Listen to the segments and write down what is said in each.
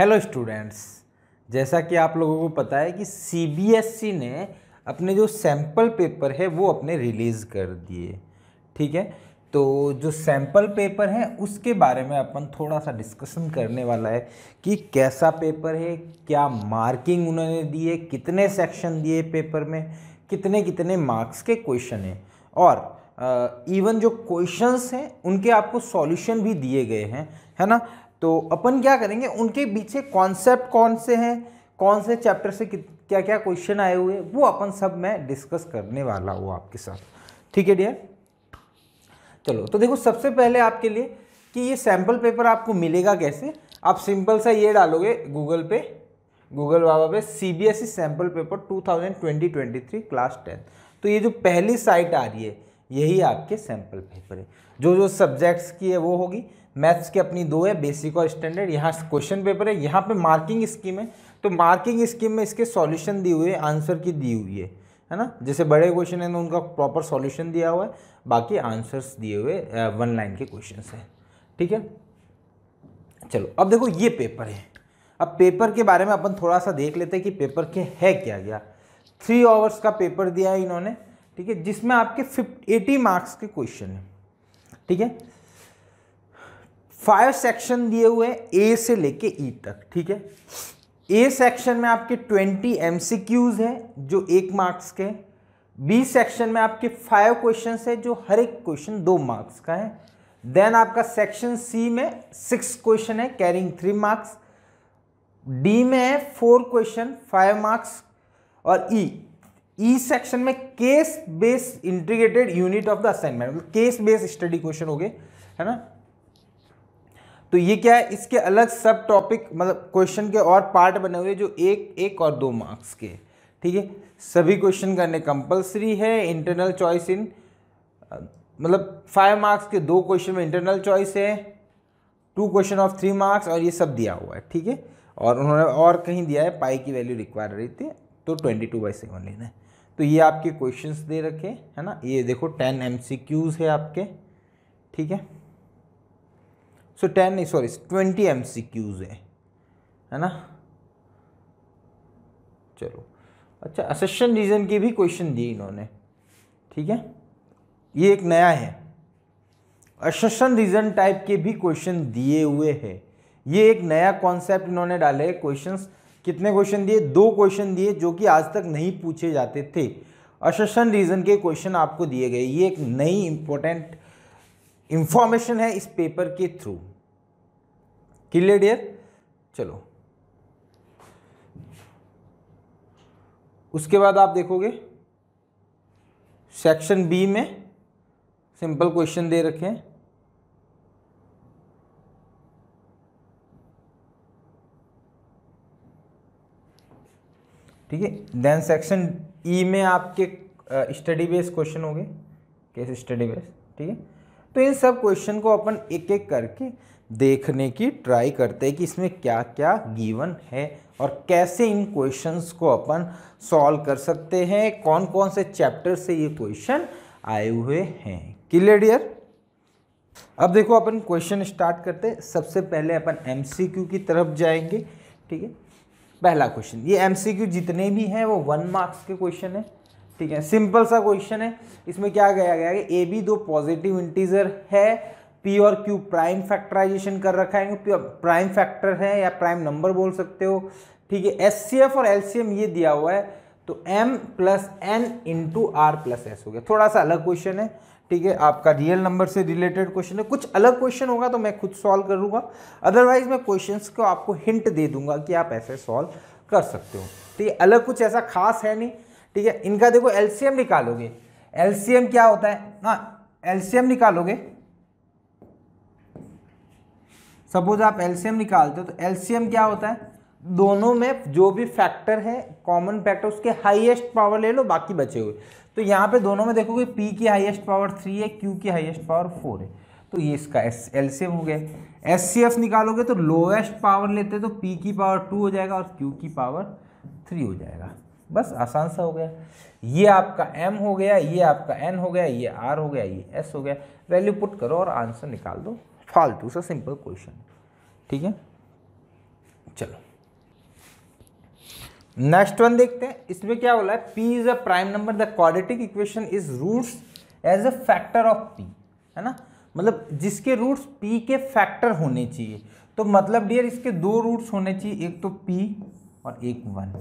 Hello students जैसा कि आप लोगों को पता है कि सी e ने अपने जो सैम्पल पेपर है वो अपने रिलीज़ कर दिए ठीक है तो जो सैम्पल पेपर है उसके बारे में अपन थोड़ा सा डिस्कशन करने वाला है कि कैसा पेपर है क्या मार्किंग उन्होंने दिए कितने सेक्शन दिए पेपर में कितने कितने मार्क्स के क्वेश्चन हैं और इवन uh, जो क्वेश्चंस हैं उनके आपको सॉल्यूशन भी दिए गए हैं है ना तो अपन क्या करेंगे उनके पीछे कॉन्सेप्ट कौन से हैं कौन से चैप्टर से क्या क्या क्वेश्चन आए हुए वो अपन सब मैं डिस्कस करने वाला हूँ आपके साथ ठीक है डियर चलो तो देखो सबसे पहले आपके लिए कि ये सैम्पल पेपर आपको मिलेगा कैसे आप सिंपल सा ये डालोगे गूगल पे गूगल बाबा पे C B S E sample paper two thousand twenty twenty three class ten तो ये जो पहली साइट आ रही है यही आपके सैम्पल पेपर है जो जो सब्जेक्ट्स की है वो होगी मैथ्स की अपनी दो है बेसिक और स्टैंडर्ड यहाँ क्वेश्चन पेपर है यहाँ पे मार्किंग स्कीम है तो मार्किंग स्कीम में इसके सॉल्यूशन दी हुई है आंसर की दी हुई है है ना जैसे बड़े क्वेश्चन हैं तो उनका प्रॉपर सॉल्यूशन दिया हुआ है बाकी आंसर्स दिए हुए वन लाइन के क्वेश्चन हैं ठीक है चलो अब देखो ये पेपर है अब पेपर के बारे में अपन थोड़ा सा देख लेते हैं कि पेपर के है क्या क्या थ्री आवर्स का पेपर दिया है इन्होंने ठीक है जिसमें आपके फिफ्ट एटी मार्क्स के क्वेश्चन हैं ठीक है फाइव सेक्शन दिए हुए हैं ए से लेके ई e तक ठीक है ए सेक्शन में आपके ट्वेंटी एम हैं जो एक मार्क्स के बी सेक्शन में आपके फाइव क्वेश्चन है जो हर एक क्वेश्चन दो मार्क्स का है देन आपका सेक्शन सी में सिक्स क्वेश्चन है कैरिंग थ्री मार्क्स डी में है फोर क्वेश्चन फाइव मार्क्स और ई ई सेक्शन में case based integrated unit of the assignment case based study question हो गए है ना तो ये क्या है इसके अलग सब टॉपिक मतलब क्वेश्चन के और पार्ट बने हुए जो एक एक और दो मार्क्स के ठीक है सभी क्वेश्चन करने कंपलसरी है इंटरनल चॉइस इन मतलब फाइव मार्क्स के दो क्वेश्चन में इंटरनल चॉइस है two question of three marks और ये सब दिया हुआ है ठीक है और उन्होंने और कहीं दिया है पाई की वैल्यू रिक्वायर रही थी तो ट्वेंटी टू बाई सेवन लेना है तो ये आपके क्वेश्चंस दे रखे है ना ये देखो टेन एम है आपके ठीक है सो टेन नहीं sorry twenty M C Qs हैं है ना चलो अच्छा असेशन रीज़न के भी क्वेश्चन दिए इन्होंने ठीक है ये एक नया है असेशन रीज़न टाइप के भी क्वेश्चन दिए हुए हैं ये एक नया कॉन्सेप्ट इन्होंने डाले क्वेश्चंस कितने क्वेश्चन दिए दो क्वेश्चन दिए जो कि आज तक नहीं पूछे जाते थे असेशन रीज़न के क्वेश्चन आपको दिए गए ये एक नई इम्पोर्टेंट इंफॉर्मेशन है इस पेपर के थ्रू क्लियर डियर चलो उसके बाद आप देखोगे सेक्शन बी में सिंपल क्वेश्चन दे रखे हैं ठीक है देन सेक्शन ई में आपके स्टडी बेस क्वेश्चन होंगे केस स्टडी बेस ठीक है तो इन सब क्वेश्चन को अपन एक एक करके देखने की ट्राई करते हैं कि इसमें क्या क्या गिवन है और कैसे इन क्वेश्चंस को अपन सॉल्व कर सकते हैं कौन कौन से चैप्टर से ये क्वेश्चन आए हुए हैं क्लियर डियर अब देखो अपन क्वेश्चन स्टार्ट करते हैं सबसे पहले अपन एमसीक्यू की तरफ जाएंगे ठीक है पहला क्वेश्चन ये एमसीक्यू जितने भी हैं वो वन मार्क्स के क्वेश्चन है ठीक है सिंपल सा क्वेश्चन है इसमें क्या गया गया कि ए बी दो पॉजिटिव इंटीजर है पी और क्यू प्राइम फैक्टराइजेशन कर रखा है प्राइम फैक्टर है या प्राइम नंबर बोल सकते हो ठीक है एस सी एफ और एल सी एम ये दिया हुआ है तो M plus N into R plus S हो गया थोड़ा सा अलग क्वेश्चन है ठीक है आपका रियल नंबर से रिलेटेड क्वेश्चन है कुछ अलग क्वेश्चन होगा तो मैं खुद सॉल्व करूँगा अदरवाइज मैं क्वेश्चंस को आपको हिंट दे दूंगा कि आप ऐसे सॉल्व कर सकते हो ठीक है अलग कुछ ऐसा खास है नहीं ठीक है इनका देखो एलसीएम निकालोगे एलसीएम क्या होता है ना हाँ, एलसीएम निकालोगे सपोज आप एलसीएम निकालते हो तो एलसीएम क्या होता है दोनों में जो भी फैक्टर है कॉमन फैक्टर उसके हाईएस्ट पावर ले लो बाकी बचे हुए तो यहाँ पे दोनों में देखोगे पी की हाईएस्ट पावर थ्री है क्यू की हाईएस्ट पावर फोर है तो ये इसका एस एल सी एम हो गया एस सी एफ निकालोगे तो लोएस्ट पावर लेते तो पी की पावर टू हो जाएगा और क्यू की पावर थ्री हो जाएगा बस आसान सा हो गया ये आपका एम हो गया ये आपका एन हो गया ये आर हो गया ये एस हो गया वैल्यू पुट करो और आंसर निकाल दो फालतू सा सिंपल क्वेश्चन ठीक है चलो नेक्स्ट वन देखते हैं इसमें क्या बोला है P is a prime number the quadratic equation is roots as a factor of P है ना मतलब जिसके रूट्स पी के फैक्टर होने चाहिए तो मतलब डियर इसके दो रूट्स होने चाहिए एक तो पी और एक वन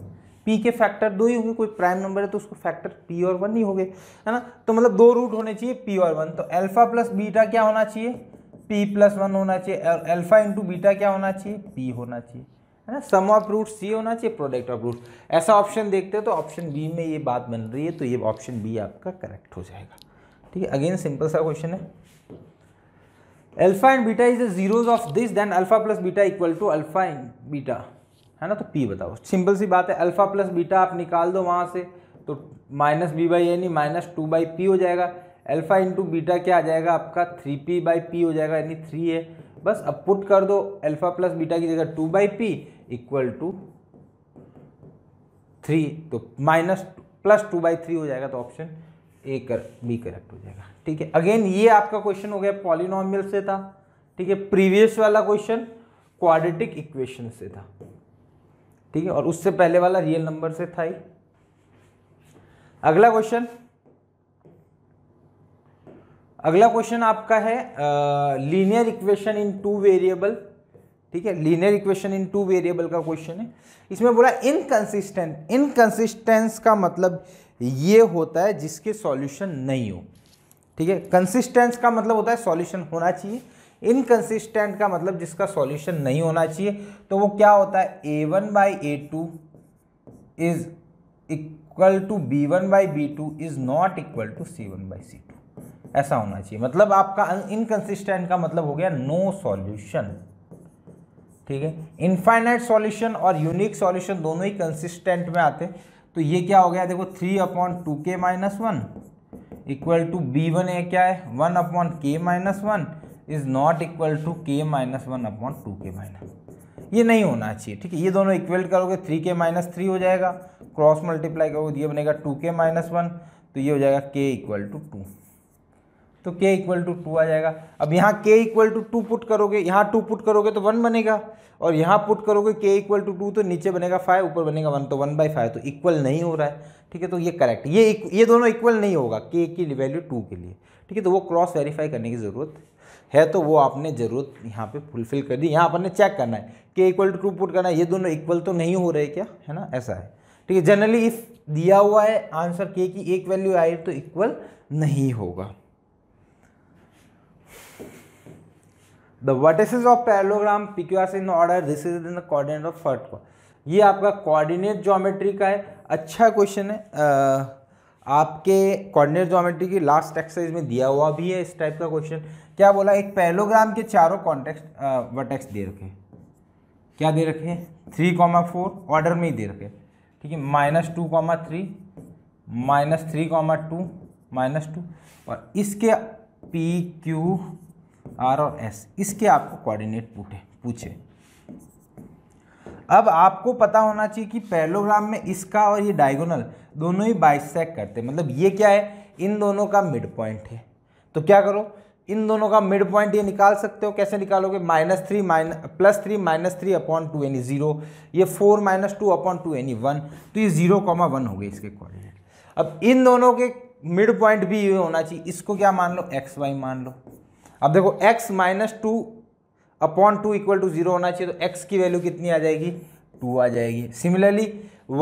पी के फैक्टर दो ही होंगे कोई प्राइम नंबर है तो उसको फैक्टर पी और वन ही हो गए है ना तो मतलब दो रूट होने चाहिए पी और वन तो अल्फा प्लस बीटा क्या होना चाहिए p प्लस वन होना चाहिए और अल्फा इंटू बीटा क्या होना चाहिए पी होना चाहिए है ना सम ऑफ रूट सी होना चाहिए प्रोडक्ट ऑफ रूट ऐसा ऑप्शन देखते हो तो ऑप्शन बी में ये बात बन रही है तो ये ऑप्शन बी आपका करेक्ट हो जाएगा ठीक है अगेन सिंपल सा क्वेश्चन है alpha and beta is the zeros of this then alpha plus beta equal to alpha and beta है ना तो पी बताओ सिंपल सी बात है अल्फा प्लस बीटा आप निकाल दो वहाँ से तो माइनस बी बाई यानी माइनस टू बाई पी हो जाएगा अल्फ़ा इंटू बीटा क्या आ जाएगा आपका थ्री पी बाई पी हो जाएगा यानी थ्री है बस अब पुट कर दो अल्फ़ा प्लस बीटा की जगह two by P equal to three तो minus plus two by three हो जाएगा तो ऑप्शन ए कर बी करेक्ट हो जाएगा ठीक है अगेन ये आपका क्वेश्चन हो गया पॉलिनॉमियल से था ठीक है प्रीवियस वाला क्वेश्चन क्वाड्रेटिक इक्वेशन से था ठीक है और उससे पहले वाला रियल नंबर से था ही अगला क्वेश्चन अगला क्वेश्चन आपका है linear equation in two variable ठीक है linear equation in two variable का क्वेश्चन है इसमें बोला इनकन्सिस्टेंट इनकन्सिस्टेंस का मतलब ये होता है जिसके सॉल्यूशन नहीं हो ठीक है कंसिस्टेंस का मतलब होता है सॉल्यूशन होना चाहिए इनकन्सिस्टेंट का मतलब जिसका सॉल्यूशन नहीं होना चाहिए तो वो क्या होता है A one by A two is equal to B one by B two is not equal to C one by C two ऐसा होना चाहिए मतलब आपका इनकन्सिस्टेंट का मतलब हो गया नो सॉल्यूशन ठीक है इनफाइनाइट सॉल्यूशन और यूनिक सॉल्यूशन दोनों ही कंसिस्टेंट में आते हैं तो ये क्या हो गया देखो three upon two K minus one equal to B one है क्या है one upon K minus one is not equal to K minus one upon two K minus ये नहीं होना चाहिए ठीक है ये दोनों इक्वल करोगे थ्री के माइनस थ्री हो जाएगा क्रॉस मल्टीप्लाई करोगे तो ये बनेगा टू के माइनस वन तो ये हो जाएगा के इक्वल टू टू तो k इक्वल टू टू आ जाएगा अब यहाँ k equal to two put करोगे यहाँ टू पुट करोगे तो वन बनेगा और यहाँ पुट करोगे k इक्वल टू टू तो नीचे बनेगा फाइव ऊपर बनेगा वन तो वन बाई फाइव तो इक्वल नहीं हो रहा है ठीक है तो ये करेक्ट ये ये दोनों इक्वल नहीं होगा k की वैल्यू टू के लिए ठीक है तो वो क्रॉस वेरीफाई करने की ज़रूरत है तो वो आपने ज़रूरत यहाँ पर फुलफिल कर दी यहाँ अपन ने चेक करना है के इक्वल टू टू पुट करना है ये दोनों इक्वल तो नहीं हो रहे क्या है ना ऐसा है ठीक है जनरली इफ़ दिया हुआ है आंसर के की एक वैल्यू आई तो इक्वल नहीं होगा the vertices of parallelogram P Q R in order this is in the coordinate of first one ये आपका कोऑर्डिनेट ज्योमेट्री का है अच्छा क्वेश्चन है आ, आपके कोऑर्डिनेट ज्योमेट्री की लास्ट एक्सरसाइज में दिया हुआ भी है इस टाइप का क्वेश्चन क्या बोला एक पैरलोग्राम के चारों कॉन्टेक्स्ट वर्टेक्स दे रखे क्या दे रखे थ्री कॉमा फोर ऑर्डर में ही दे रखे ठीक है minus two comma three minus three comma two minus two और इसके पी क्यू आर और एस इसके आपको कोऑर्डिनेट पूछे पूछे अब आपको पता होना चाहिए कि पैरलोग्राम में इसका और ये डायगोनल दोनों ही बाइसेक करते हैं मतलब ये क्या है इन दोनों का मिड पॉइंट है तो क्या करो इन दोनों का मिड पॉइंट ये निकाल सकते हो कैसे निकालोगे minus three minus plus three minus three upon two any zero ये four minus two upon two any one तो ये जीरो कॉमा वन हो गए इसके कोऑर्डिनेट अब इन दोनों के मिड पॉइंट भी ये होना चाहिए इसको क्या मान लो एक्स वाई मान लो अब देखो x minus two upon two equal to zero होना चाहिए तो x की वैल्यू कितनी आ जाएगी टू आ जाएगी similarly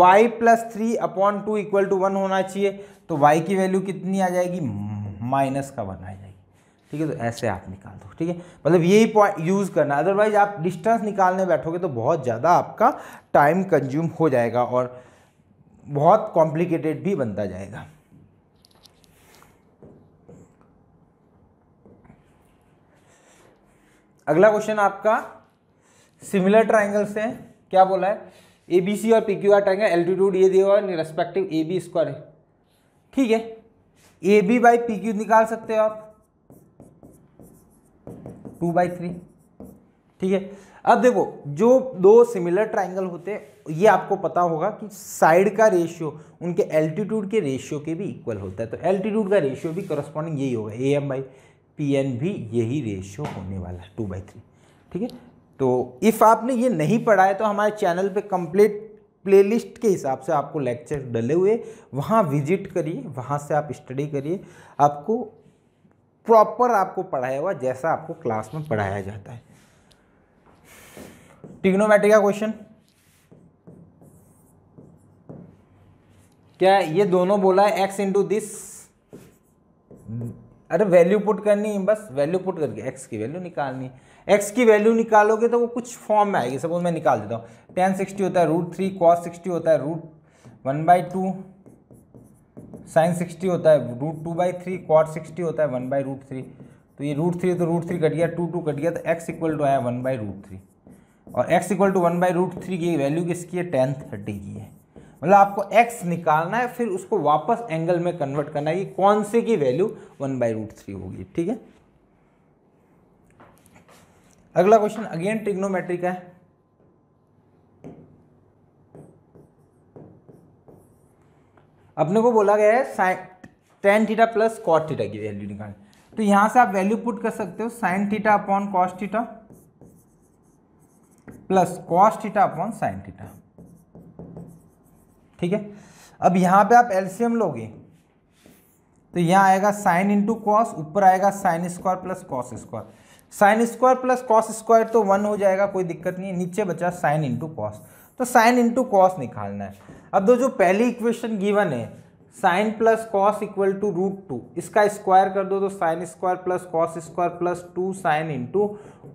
y plus three upon two equal to one होना चाहिए तो y की वैल्यू कितनी आ जाएगी माइनस का वन आ जाएगी ठीक है तो ऐसे आप निकाल दो ठीक है मतलब यही पॉइंट यूज़ करना अदरवाइज आप डिस्टेंस निकालने बैठोगे तो बहुत ज़्यादा आपका टाइम कंज्यूम हो जाएगा और बहुत कॉम्प्लिकेटेड भी बनता जाएगा अगला क्वेश्चन आपका सिमिलर ट्राइंगल्स से क्या बोला है ए बी सी और P Q R triangle altitude ये दिया हुआ है रेस्पेक्टिव ए बी स्क्वायर है ठीक है A B by P Q निकाल सकते हो आप टू बाई थ्री ठीक है अब देखो जो दो सिमिलर ट्राइंगल होते हैं ये आपको पता होगा कि साइड का रेशियो उनके एल्टीट्यूड के रेशियो के भी इक्वल होता है तो एल्टीट्यूड का रेशियो भी करस्पॉन्डिंग यही होगा A M by P N भी यही रेशियो होने वाला है टू बाई थ्री ठीक है तो इफ़ आपने ये नहीं पढ़ा है तो हमारे चैनल पे कंप्लीट प्लेलिस्ट के हिसाब से आपको लेक्चर डले हुए वहाँ विजिट करिए वहाँ से आप स्टडी करिए आपको प्रॉपर आपको पढ़ाया हुआ जैसा आपको क्लास में पढ़ाया जाता है टिग्नोमेट्री का क्वेश्चन क्या ये दोनों बोला है एक्स इंटू दिस अरे वैल्यू पुट करनी है बस वैल्यू पुट करके एक्स की वैल्यू निकालनी एक्स की वैल्यू निकालोगे तो वो कुछ फॉर्म में आएगी सपोज मैं निकाल देता हूँ टेन सिक्सटी होता है रूट थ्री कॉस सिक्सटी होता है root one by two sine sixty होता है root two by three cot sixty होता है वन बाई रूट थ्री तो ये रूट थ्री तो रूट थ्री कट गया टू टू कट गया तो एक्स इक्वल टू आया वन बाई रूट थ्री और X equal to one by root three की वैल्यू किसकी है टेन थर्टी की है मतलब आपको x निकालना है फिर उसको वापस एंगल में कन्वर्ट करना है कि कौन से की value one by root three होगी ठीक है अगला क्वेश्चन अगेन ट्रिग्नोमेट्री का है अपने को बोला गया है sine ten theta plus cot theta की वैल्यू निकालनी तो यहां से आप वैल्यू पुट कर सकते हो sine theta upon cos theta theta plus cos theta upon sine theta ठीक है अब यहाँ पे आप एलसीएम लोगे तो यहाँ आएगा साइन इंटू कॉस ऊपर आएगा sine square plus cos square sine square plus cos square तो वन हो जाएगा कोई दिक्कत नहीं नीचे बचा साइन इंटू कॉस तो साइन इंटू कॉस निकालना है अब दो जो पहली इक्वेशन गिवन है sine plus cos equal to root two इसका स्क्वायर कर दो तो sine square plus cos square plus two sine into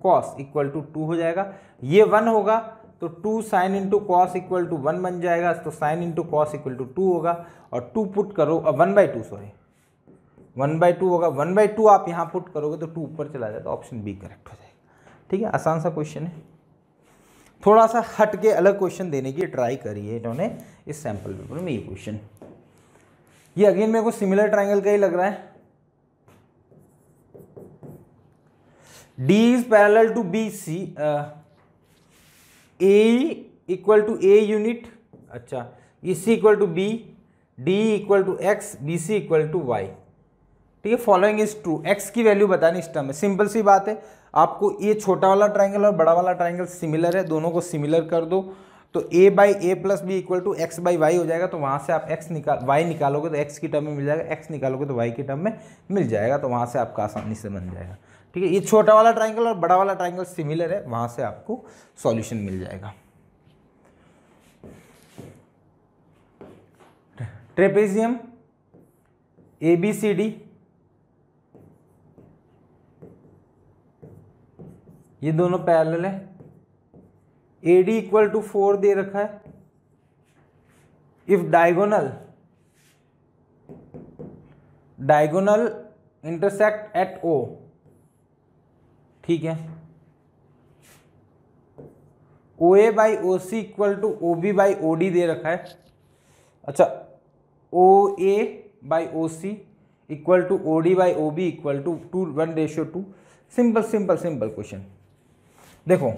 cos equal to two हो जाएगा ये वन होगा तो to sine into cos equal to one बन जाएगा तो sine into cos equal to two होगा और टू पुट करो one by two sorry one by two होगा वन बाई टू आप यहाँ पुट करोगे तो टू ऊपर चला जाएगा ऑप्शन बी करेक्ट हो जाएगा ठीक है आसान सा क्वेश्चन है थोड़ा सा हट के अलग क्वेश्चन देने की ट्राई करी है इन्होंने इस सैम्पल पेपर में ये क्वेश्चन ये अगेन मेरे को सिमिलर ट्राइंगल का ही लग रहा है D is parallel to B C A equal to A unit अच्छा E C equal to B D equal to X B C equal to Y ठीक है फॉलोइंग इज ट्रू एक्स की value बतानी इस टर्म में simple सी बात है आपको ये छोटा वाला ट्राइंगल और बड़ा वाला ट्राइंगल सिमिलर है दोनों को सिमिलर कर दो तो A by A plus B equal to X by Y हो जाएगा तो वहाँ से आप एक्स निकाल वाई निकालोगे तो एक्स की टर्म में मिल जाएगा एक्स निकालोगे तो वाई की टर्म में मिल जाएगा तो वहाँ से आपका आसानी से बन जाएगा ठीक है ये छोटा वाला ट्राइंगल और बड़ा वाला ट्राइंगल सिमिलर है वहां से आपको सॉल्यूशन मिल जाएगा trapezium A B C D ये दोनों पैरेलल है A D equal to four दे रखा है if diagonal diagonal intersect at O ठीक है O A by O C equal to O B by O D दे रखा है अच्छा O A by O C equal to O D by O B equal to two one ratio to simple simple simple question देखो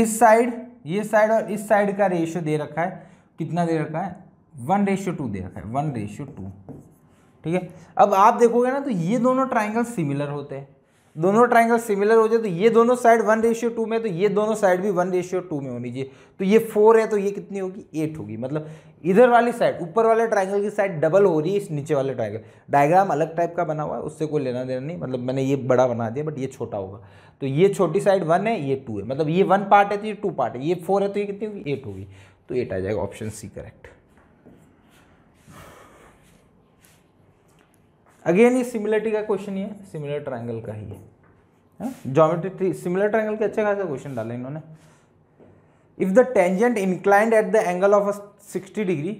इस side ये side और इस side का रेशियो दे रखा है कितना दे रखा है वन रेशियो टू दे रखा है वन रेशियो टू ठीक है अब आप देखोगे ना तो ये दोनों ट्राइंगल सिमिलर होते हैं दोनों ट्राइंगल सिमिलर हो जाए तो ये दोनों साइड वन रेशियो टू में तो ये दोनों साइड भी वन रेशियो टू में होनी चाहिए तो ये फोर है तो ये कितनी होगी एट होगी मतलब इधर वाली साइड ऊपर वाले ट्राइंगल की साइड डबल हो रही है इस नीचे वाले ट्राइंगल डायग्राम अलग टाइप का बना हुआ है उससे कोई लेना देना नहीं मतलब मैंने ये बड़ा बना दिया बट ये छोटा होगा तो ये छोटी साइड वन है ये टू है मतलब ये वन पार्ट है तो ये टू पार्ट है ये फोर है तो ये कितनी होगी एट होगी तो एट आ जाएगा ऑप्शन सी करेक्ट अगेन ये सिमिलरिटी का क्वेश्चन ही है सिमिलर ट्राइंगल का ही है जोमेट्री सिमिलर ट्राइंगल के अच्छे खासा क्वेश्चन डाले इन्होंने if the tangent inclined at the angle of sixty degree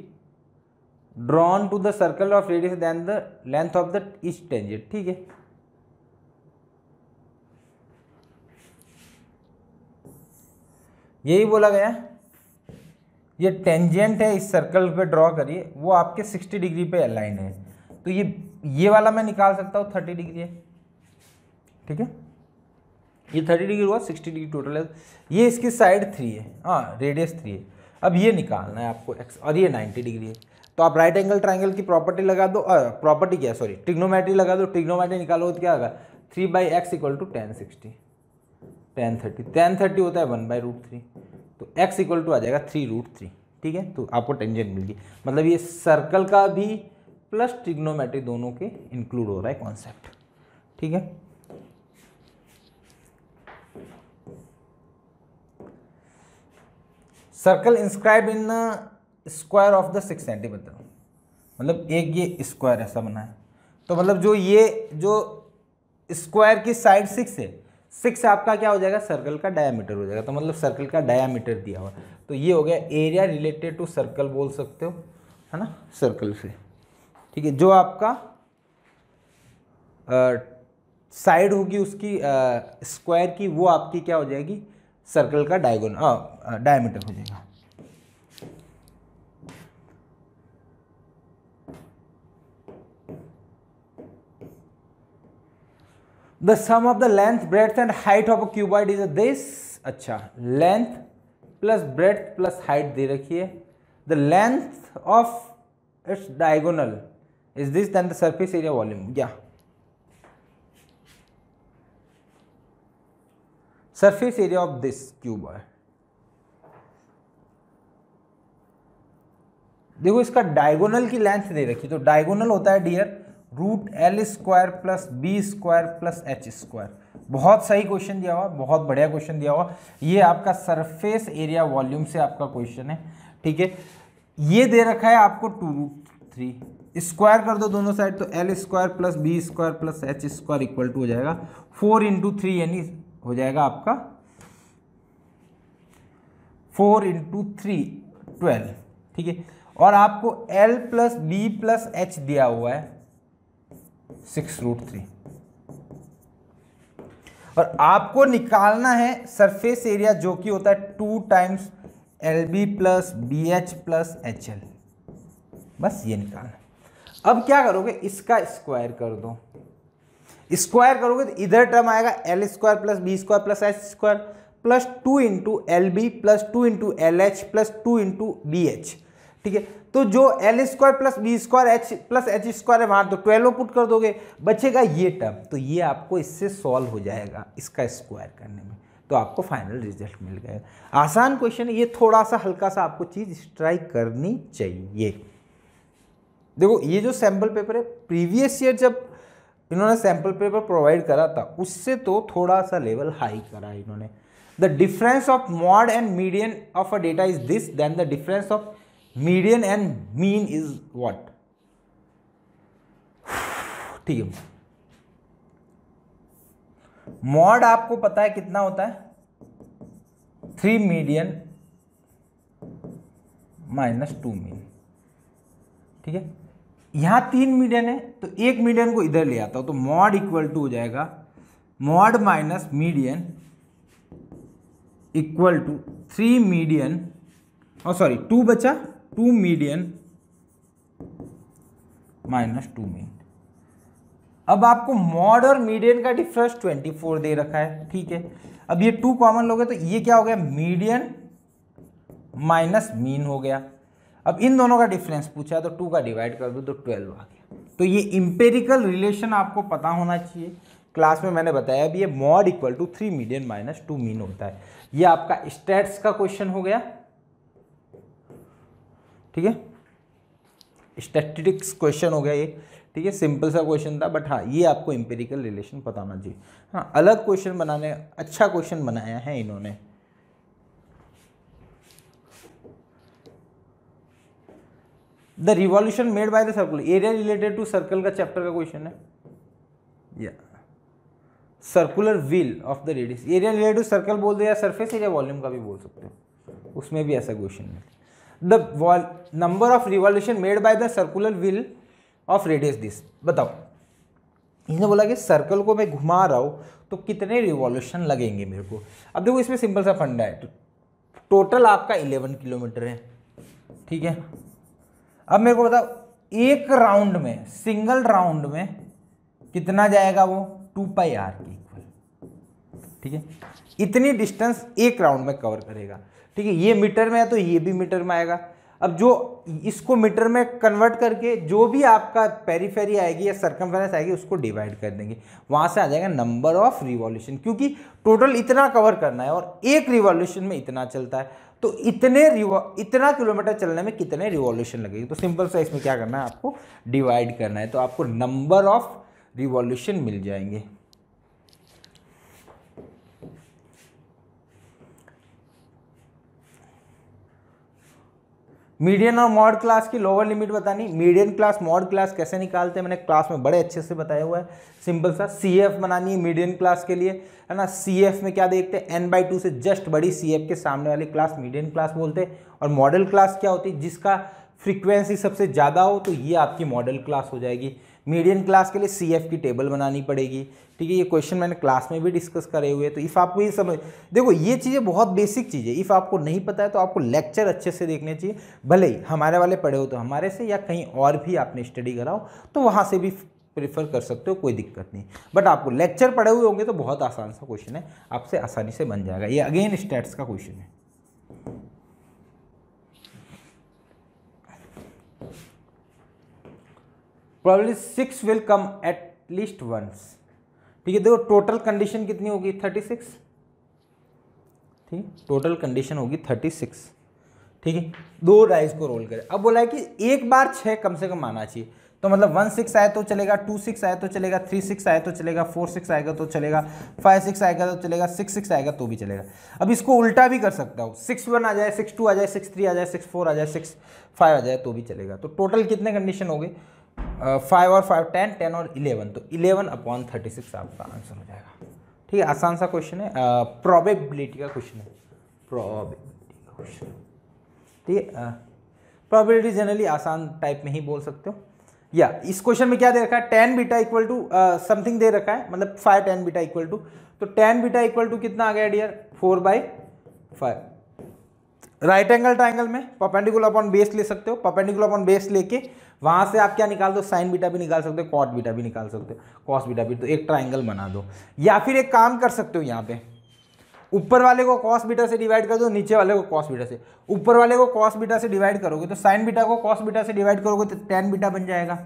drawn to the circle of radius then the length of the each tangent ठीक है यही बोला गया ये टेंजेंट है इस सर्कल पे ड्रॉ करिए वो आपके 60 डिग्री पे अलाइन है तो ये ये वाला मैं निकाल सकता हूँ थर्टी डिग्री है ठीक है ये थर्टी डिग्री हुआ सिक्सटी डिग्री टोटल है ये इसकी साइड थ्री है हाँ रेडियस थ्री है अब ये निकालना है आपको एक्स और ये नाइन्टी डिग्री है तो आप राइट एंगल ट्राइंगल की प्रॉपर्टी लगा दो प्रॉपर्टी क्या सॉरी टिग्नोमेट्री लगा दो टिग्नोमेट्री निकालो तो क्या होगा three by x equal to tan sixty tan thirty tan thirty होता है वन बाई रूट थ्री तो एक्स इक्वल टू आ जाएगा थ्री रूट थ्री ठीक है तो आपको टेंजेंट मिल गई मतलब ये सर्कल का भी प्लस ट्रिग्नोमेट्री दोनों के इंक्लूड हो रहा है कॉन्सेप्ट ठीक है circle inscribe in square of the six centimetre मतलब एक ये स्क्वायर ऐसा बना है तो मतलब जो ये जो स्क्वायर की साइड सिक्स है सिक्स आपका क्या हो जाएगा सर्कल का डायमीटर हो जाएगा तो मतलब सर्कल का डायमीटर दिया हुआ तो ये हो गया एरिया रिलेटेड टू सर्कल बोल सकते हो है ना सर्कल से ठीक है जो आपका साइड होगी उसकी स्क्वायर की वो आपकी क्या हो जाएगी सर्कल का डायगोन डायमीटर हो जाएगा the sum of the length breadth and height of a cuboid is a this अच्छा length plus breadth plus height दे रखी है the length of its diagonal is this then the surface area volume yeah surface area of this cube है देखो इसका diagonal की length दे रखी तो डायगोनल होता है dear root l square plus b square plus h square बहुत सही क्वेश्चन दिया हुआ बहुत बढ़िया क्वेश्चन दिया हुआ ये आपका सरफेस एरिया वॉल्यूम से आपका क्वेश्चन है ठीक है ये दे रखा है आपको टू रूट थ्री स्क्वायर कर दो दोनों साइड तो l square plus b square plus h square equal to हो जाएगा फोर इंटू थ्री यानी हो जाएगा आपका फोर इंटू थ्री ट्वेल्व ठीक है और आपको l plus b plus h दिया हुआ है सिक्स रूट थ्री और आपको निकालना है सरफेस एरिया जो कि होता है two times l b plus b h plus h l बस ये निकालना अब क्या करोगे इसका स्क्वायर कर दो स्क्वायर करोगे तो इधर टर्म आएगा l square plus b square plus h square plus two into l b plus two into l h plus two into b h ठीक है तो जो l square plus b square h plus h square है वहां तो twelve put कर दोगे बचेगा ये टर्म तो ये आपको इससे सॉल्व हो जाएगा इसका स्क्वायर करने में तो आपको फाइनल रिजल्ट मिल गया आसान क्वेश्चन है ये थोड़ा सा हल्का सा आपको चीज़ स्ट्राइक करनी चाहिए देखो ये जो सैम्पल पेपर है प्रीवियस ईयर जब इन्होंने सैम्पल पेपर प्रोवाइड करा था उससे तो थोड़ा सा लेवल हाई करा इन्होंने the difference of mode and median of a data is this then the difference of median and mean is what ठीक है मॉड आपको पता है कितना होता है three median minus two mean ठीक है यहाँ तीन मीडियन है तो एक मीडियन को इधर ले आता हूँ तो मॉड इक्वल टू हो जाएगा mode minus median equal to three median और सॉरी टू बचा two median minus two mean अब आपको मॉड और मीडियन का डिफरेंस ट्वेंटी फोर दे रखा है ठीक है अब ये टू कॉमन लोगे तो ये क्या हो गया मीडियन माइनस मीन हो गया अब इन दोनों का डिफरेंस पूछा तो टू का डिवाइड कर दो तो ट्वेल्व आ गया तो ये इम्पेरिकल रिलेशन आपको पता होना चाहिए क्लास में मैंने बताया अब ये mode equal to three median minus two mean होता है ये आपका स्टेट्स का क्वेश्चन हो गया ठीक है स्टेटिक्स क्वेश्चन हो गया ये ठीक है सिंपल सा क्वेश्चन था बट हाँ ये आपको इंपेरिकल रिलेशन पता होना चाहिए हाँ अलग क्वेश्चन बनाने अच्छा क्वेश्चन बनाया है इन्होंने the revolution made by the circle area related to circle का चैप्टर का क्वेश्चन है या circular wheel of the radius area related to circle बोल दो या सर्फेस एरिया वॉल्यूम का भी बोल सकते हो उसमें भी ऐसा क्वेश्चन है the number of revolution made by the circular wheel of radius this बताओ इसने बोला कि सर्कल को मैं घुमा रहा हूँ तो कितने रिवॉल्यूशन लगेंगे मेरे को अब देखो इसमें सिंपल सा फंडा है तो, टोटल आपका 11 किलोमीटर है ठीक है अब मेरे को बताओ एक राउंड में सिंगल राउंड में कितना जाएगा वो टू पाई आर के इक्वल ठीक है इतनी डिस्टेंस एक राउंड में कवर करेगा ठीक है ये मीटर में है तो ये भी मीटर में आएगा अब जो इसको मीटर में कन्वर्ट करके जो भी आपका पेरीफेरी आएगी या सर्कमफेरेंस आएगी उसको डिवाइड कर देंगे वहां से आ जाएगा नंबर ऑफ रिवॉल्यूशन क्योंकि टोटल इतना कवर करना है और एक रिवॉल्यूशन में इतना चलता है तो इतने इतना किलोमीटर चलने में कितने रिवॉल्यूशन लगेगी तो सिंपल सा इसमें क्या करना है आपको डिवाइड करना है तो आपको नंबर ऑफ रिवॉल्यूशन मिल जाएंगे मीडियन और मॉड क्लास की लोअर लिमिट बतानी मीडियन क्लास मॉड क्लास कैसे निकालते हैं मैंने क्लास में बड़े अच्छे से बताया हुआ है सिंपल सा सी एफ बनानी है मीडियन क्लास के लिए है ना सी एफ में क्या देखते हैं एन बाई टू से जस्ट बड़ी सी एफ के सामने वाली क्लास मीडियन क्लास बोलते हैं और मॉडल क्लास क्या होती है जिसका फ्रिक्वेंसी सबसे ज़्यादा हो तो ये आपकी मॉडल क्लास हो जाएगी मीडियन क्लास के लिए सी एफ की टेबल बनानी पड़ेगी ठीक है ये क्वेश्चन मैंने क्लास में भी डिस्कस करे हुए तो इफ़ आपको ये समझ देखो ये चीज़ें बहुत बेसिक चीज़ है इफ़ आपको नहीं पता है तो आपको लेक्चर अच्छे से देखने चाहिए भले ही हमारे वाले पढ़े हो तो हमारे से या कहीं और भी आपने स्टडी कराओ तो वहाँ से भी प्रेफर कर सकते हो कोई दिक्कत नहीं बट आपको लेक्चर पढ़े हुए होंगे तो बहुत आसान सा क्वेश्चन है आपसे आसानी से बन जाएगा ये अगेन स्टेट्स का क्वेश्चन है problem six will come at least once ठीक है देखो टोटल कंडीशन कितनी होगी थर्टी सिक्स ठीक टोटल कंडीशन होगी थर्टी सिक्स ठीक है दो डाइस को रोल करें अब बोला है कि एक बार छः कम से कम आना चाहिए तो मतलब वन सिक्स आए तो चलेगा टू सिक्स आए तो चलेगा थ्री सिक्स आए तो चलेगा फोर सिक्स आएगा तो चलेगा फाइव सिक्स आएगा तो चलेगा सिक्स सिक्स आएगा तो भी चलेगा अब इसको उल्टा भी कर सकता हूँ सिक्स वन आ जाए सिक्स टू आ जाए सिक्स थ्री आ जाए सिक्स फोर आ जाए सिक्स फाइव आ जाए तो भी चलेगा तो टोटल कितने कंडीशन हो गए फाइव और फाइव टेन टेन और इलेवन तो इलेवन अपॉन थर्टी सिक्स आपका आंसर हो जाएगा ठीक है आसान सा क्वेश्चन है प्रोबेबिलिटी का क्वेश्चन है प्रोबेबिलिटी का क्वेश्चन ठीक है प्रोबेबिलिटी जनरली आसान टाइप में ही बोल सकते हो या इस क्वेश्चन में क्या दे रखा है tan beta equal to something दे रखा है मतलब five tan beta equal to तो टेन बीटा इक्वल टू कितना आ गया dear four by five right angle triangle में पपेंडिकुलर अपॉन बेस ले सकते हो पपेंडिकुलर अपॉन बेस लेके वहाँ से आप क्या निकाल दो साइन बीटा भी निकाल सकते हो कॉट बीटा भी निकाल सकते हो कॉस बीटा भी तो एक ट्राइंगल बना दो या फिर एक काम कर सकते हो यहाँ पे ऊपर वाले को कॉस बीटा से डिवाइड कर दो नीचे वाले को कॉस बीटा से ऊपर वाले को कॉस बीटा से डिवाइड करोगे तो साइन बीटा को कॉस बीटा से डिवाइड करोगे तो टेन बीटा बन जाएगा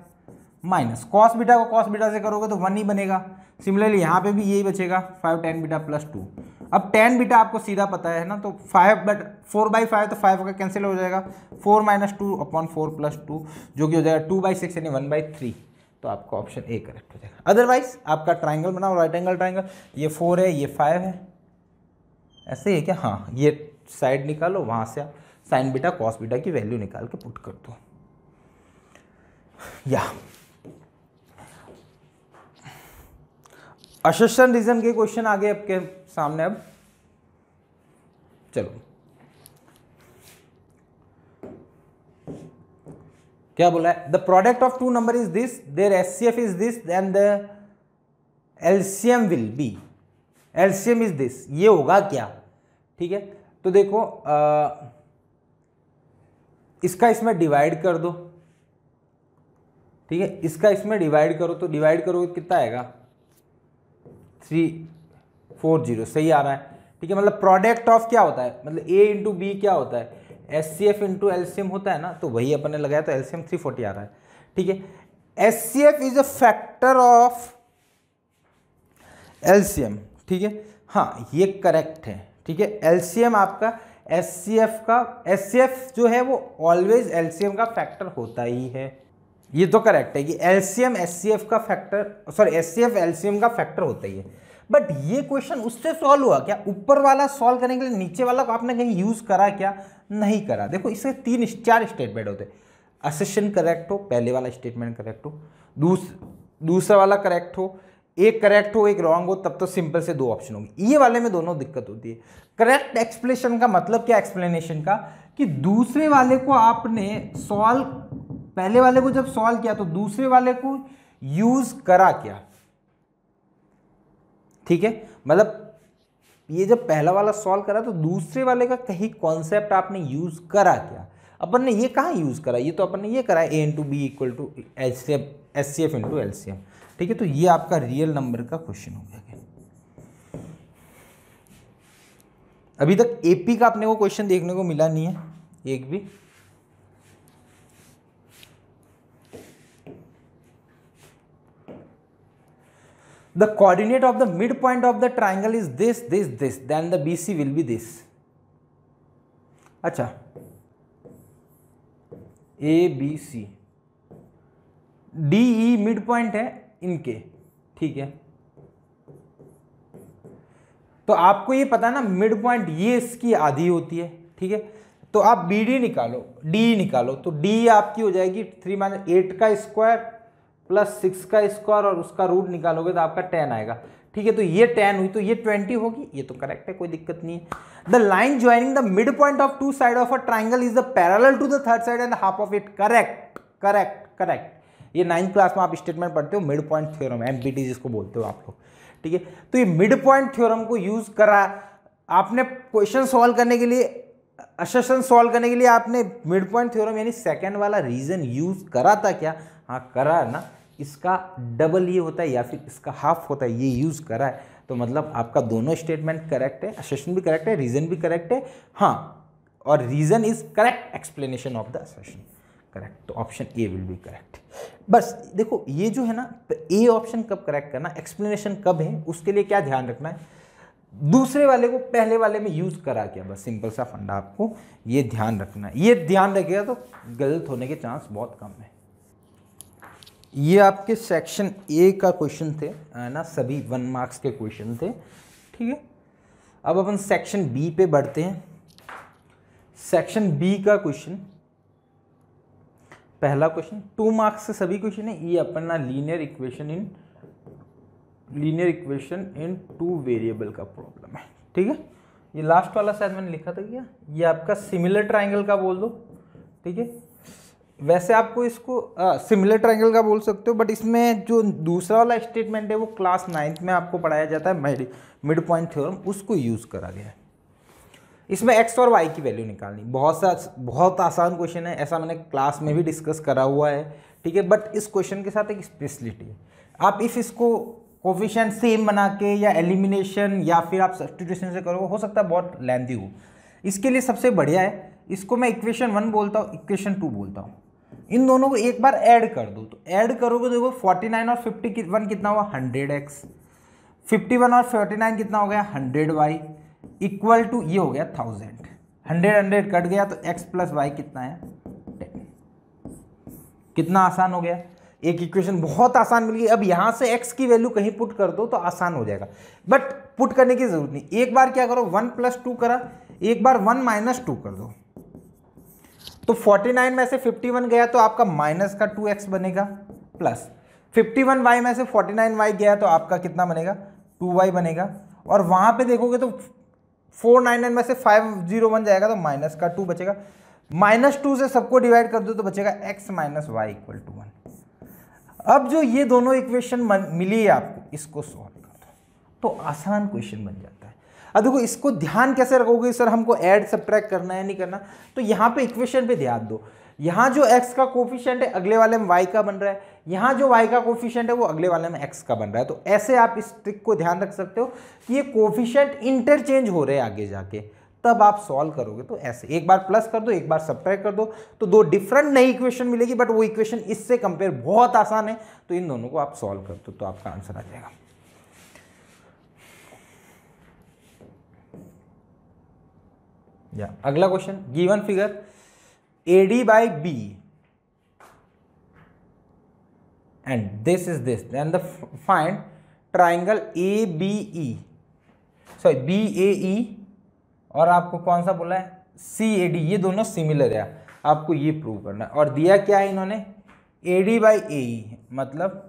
माइनस कॉस बीटा को कॉस बीटा से करोगे तो वन ही बनेगा सिमिलरली यहाँ पे भी यही बचेगा five tan beta plus two अब टेन बीटा आपको सीधा पता है ना तो five but four by five तो फाइव का कैंसिल हो जाएगा four minus two upon four plus two जो कि हो जाएगा टू बाई सिक्स यानी वन बाई थ्री तो आपका ऑप्शन ए करेक्ट हो जाएगा अदरवाइज आपका ट्राइंगल बनाओ राइट एंगल ट्राइंगल ये फोर है ये फाइव है ऐसे ही क्या हाँ ये साइड निकालो वहाँ से आप साइन बीटा कॉस बीटा की वैल्यू निकाल के पुट कर दो या अशन रीजन के क्वेश्चन आगे आपके सामने अब चलो क्या बोला है the product of two number is this their S C F is this and the L C M will be L C M is this ये होगा क्या ठीक है तो देखो आ, इसका इसमें डिवाइड कर दो ठीक है इसका इसमें डिवाइड करो तो डिवाइड करोगे कितना आएगा थ्री फोर जीरो सही आ रहा है ठीक है मतलब प्रोडक्ट ऑफ क्या होता है मतलब ए इंटू बी क्या होता है S C F into L C M होता है ना तो वही अपन ने लगाया तो एल्शियम थ्री फोर्टी आ रहा है ठीक है S C F is a factor of L C M ठीक है हाँ ये करेक्ट है ठीक है एल्शियम आपका एस सी एफ का एस सी एफ जो है वो ऑलवेज एल्शियम का फैक्टर होता ही है ये तो करेक्ट है कि एल्शियम एस सी एफ का factor sorry S C F L C M का फैक्टर होता ही है बट ये क्वेश्चन उससे सॉल्व हुआ क्या ऊपर वाला सॉल्व करने के लिए नीचे वाला को आपने कहीं यूज़ करा क्या नहीं करा देखो इसके तीन चार स्टेटमेंट होते असेशन करेक्ट हो पहले वाला स्टेटमेंट करेक्ट हो दूस, दूसरा वाला करेक्ट हो एक करेक्ट हो एक रॉन्ग हो तब तो सिंपल से दो ऑप्शन होंगे ये वाले में दोनों दिक्कत होती है करेक्ट एक्सप्लेनेशन का मतलब क्या एक्सप्लेनेशन का कि दूसरे वाले को आपने सॉल्व पहले वाले को जब सॉल्व किया तो दूसरे वाले को यूज़ करा क्या ठीक है मतलब ये जब पहला वाला सॉल्व करा तो दूसरे वाले का कहीं कॉन्सेप्ट आपने यूज़ करा क्या अपन ने ये कहाँ यूज़ करा ये तो अपन ने ये करा A into B equal to H C F S C F into L C ठीक है तो ये आपका रियल नंबर का क्वेश्चन हो गया अभी तक एपी का अपने को क्वेश्चन देखने को मिला नहीं है एक भी the coordinate of the midpoint of the triangle is this, this, this, then the BC will be this. Acha. a b c d e mid point है इनके ठीक है तो आपको ये पता है ना मिड पॉइंट ये इसकी आधी होती है ठीक है तो आप बी डी निकालो डी निकालो तो डी आपकी हो जाएगी थ्री माइनस एट का स्क्वायर प्लस सिक्स का स्क्वायर और उसका रूट निकालोगे तो आपका टेन आएगा ठीक है तो ये टेन हुई तो ये ट्वेंटी होगी ये तो करेक्ट है कोई दिक्कत नहीं है the line joining the mid point of two side of a triangle is the parallel to the third side and half of it correct correct correct ये नाइन्थ क्लास में आप स्टेटमेंट पढ़ते हो mid point theorem M B T जिसको बोलते हो आप लोग ठीक है तो ये मिड पॉइंट थ्योरम को यूज करा आपने क्वेश्चन सॉल्व करने के लिए अशन सॉल्व करने के लिए आपने मिड पॉइंट थ्योरम यानी सेकेंड वाला रीजन यूज करा था क्या हाँ करा ना इसका डबल ये होता है या फिर इसका हाफ होता है ये यूज़ करा है तो मतलब आपका दोनों स्टेटमेंट करेक्ट है असेशन भी करेक्ट है रीज़न भी करेक्ट है हाँ और reason is correct explanation of the assertion correct तो option A will be correct बस देखो ये जो है ना ए तो ऑप्शन कब करेक्ट करना एक्सप्लेनेशन कब है उसके लिए क्या ध्यान रखना है दूसरे वाले को पहले वाले में यूज़ करा क्या बस सिंपल सा फंडा आपको ये ध्यान रखना है ये ध्यान रखेगा तो गलत होने के चांस बहुत कम है ये आपके सेक्शन ए का क्वेश्चन थे है ना सभी वन मार्क्स के क्वेश्चन थे ठीक है अब अपन सेक्शन बी पे बढ़ते हैं सेक्शन बी का क्वेश्चन पहला क्वेश्चन टू मार्क्स के सभी क्वेश्चन है ये अपना linear equation in linear equation in two variable का प्रॉब्लम है ठीक है ये लास्ट वाला शायद मैंने लिखा था क्या ये आपका सिमिलर ट्राइंगल का बोल दो ठीक है वैसे आपको इसको सिमिलर ट्रायंगल का बोल सकते हो बट इसमें जो दूसरा वाला स्टेटमेंट है वो क्लास नाइन्थ में आपको पढ़ाया जाता है मिड मिड पॉइंट थ्योरम उसको यूज़ करा गया है इसमें एक्स और वाई की वैल्यू निकालनी बहुत सा बहुत आसान क्वेश्चन है ऐसा मैंने क्लास में भी डिस्कस करा हुआ है ठीक है बट इस क्वेश्चन के साथ एक स्पेशलिटी है आप इफ़ इसको कोफिशन सेम बना के या एलिमिनेशन या फिर आप सब्सटीट्यूशन से करोगे हो सकता है बहुत लेंदी हो इसके लिए सबसे बढ़िया है इसको मैं इक्वेशन वन बोलता हूँ इक्वेशन टू बोलता हूँ इन दोनों को एक बार ऐड कर दो तो ऐड करोगे देखो फोर्टी नाइन और फिफ्टी वन कितना हुआ हंड्रेड एक्स फिफ्टी वन और 49 नाइन कितना हो गया हंड्रेड वाई इक्वल टू ये हो गया थाउजेंड हंड्रेड हंड्रेड कट गया तो एक्स प्लस वाई कितना है टेन कितना आसान हो गया एक इक्वेशन बहुत आसान मिल गई अब यहां से x की वैल्यू कहीं पुट कर दो तो आसान हो जाएगा बट पुट करने की जरूरत नहीं एक बार क्या करो वन प्लस टू करा एक बार वन माइनस टू कर दो तो 49 में से 51 गया तो आपका माइनस का 2x बनेगा प्लस 51y में से 49y गया तो आपका कितना बनेगा 2y बनेगा और वहां पे देखोगे तो 499 में से 501 जाएगा तो माइनस का 2 बचेगा माइनस टू से सबको डिवाइड कर दो तो बचेगा x minus y equal to one अब जो ये दोनों इक्वेशन मिली है आपको इसको सॉल्व कर दो तो आसान क्वेश्चन बन जाता अब देखो इसको ध्यान कैसे रखोगे सर हमको ऐड सब्ट्रैक्ट करना है नहीं करना तो यहाँ पे इक्वेशन पे ध्यान दो यहाँ जो एक्स का कोफिशेंट है अगले वाले में वाई का बन रहा है यहाँ जो y का कोफिशियंट है वो अगले वाले में x का बन रहा है तो ऐसे आप इस ट्रिक को ध्यान रख सकते हो कि ये कोफिशियंट इंटरचेंज हो रहे हैं आगे जाके तब आप सॉल्व करोगे तो ऐसे एक बार प्लस कर दो एक बार सब्ट्रैक्ट कर दो तो दो डिफरेंट नई इक्वेशन मिलेगी बट वो इक्वेशन इससे कंपेयर बहुत आसान है तो इन दोनों को आप सॉल्व कर दो तो आपका आंसर आ जाएगा या अगला question given figure A D by B and this is this and the find triangle A B E sorry B A E और आपको कौन सा बोला है सी ए डी ये दोनों सिमिलर है आपको ये प्रूव करना है और दिया क्या है इन्होंने ए डी बाई ए ई मतलब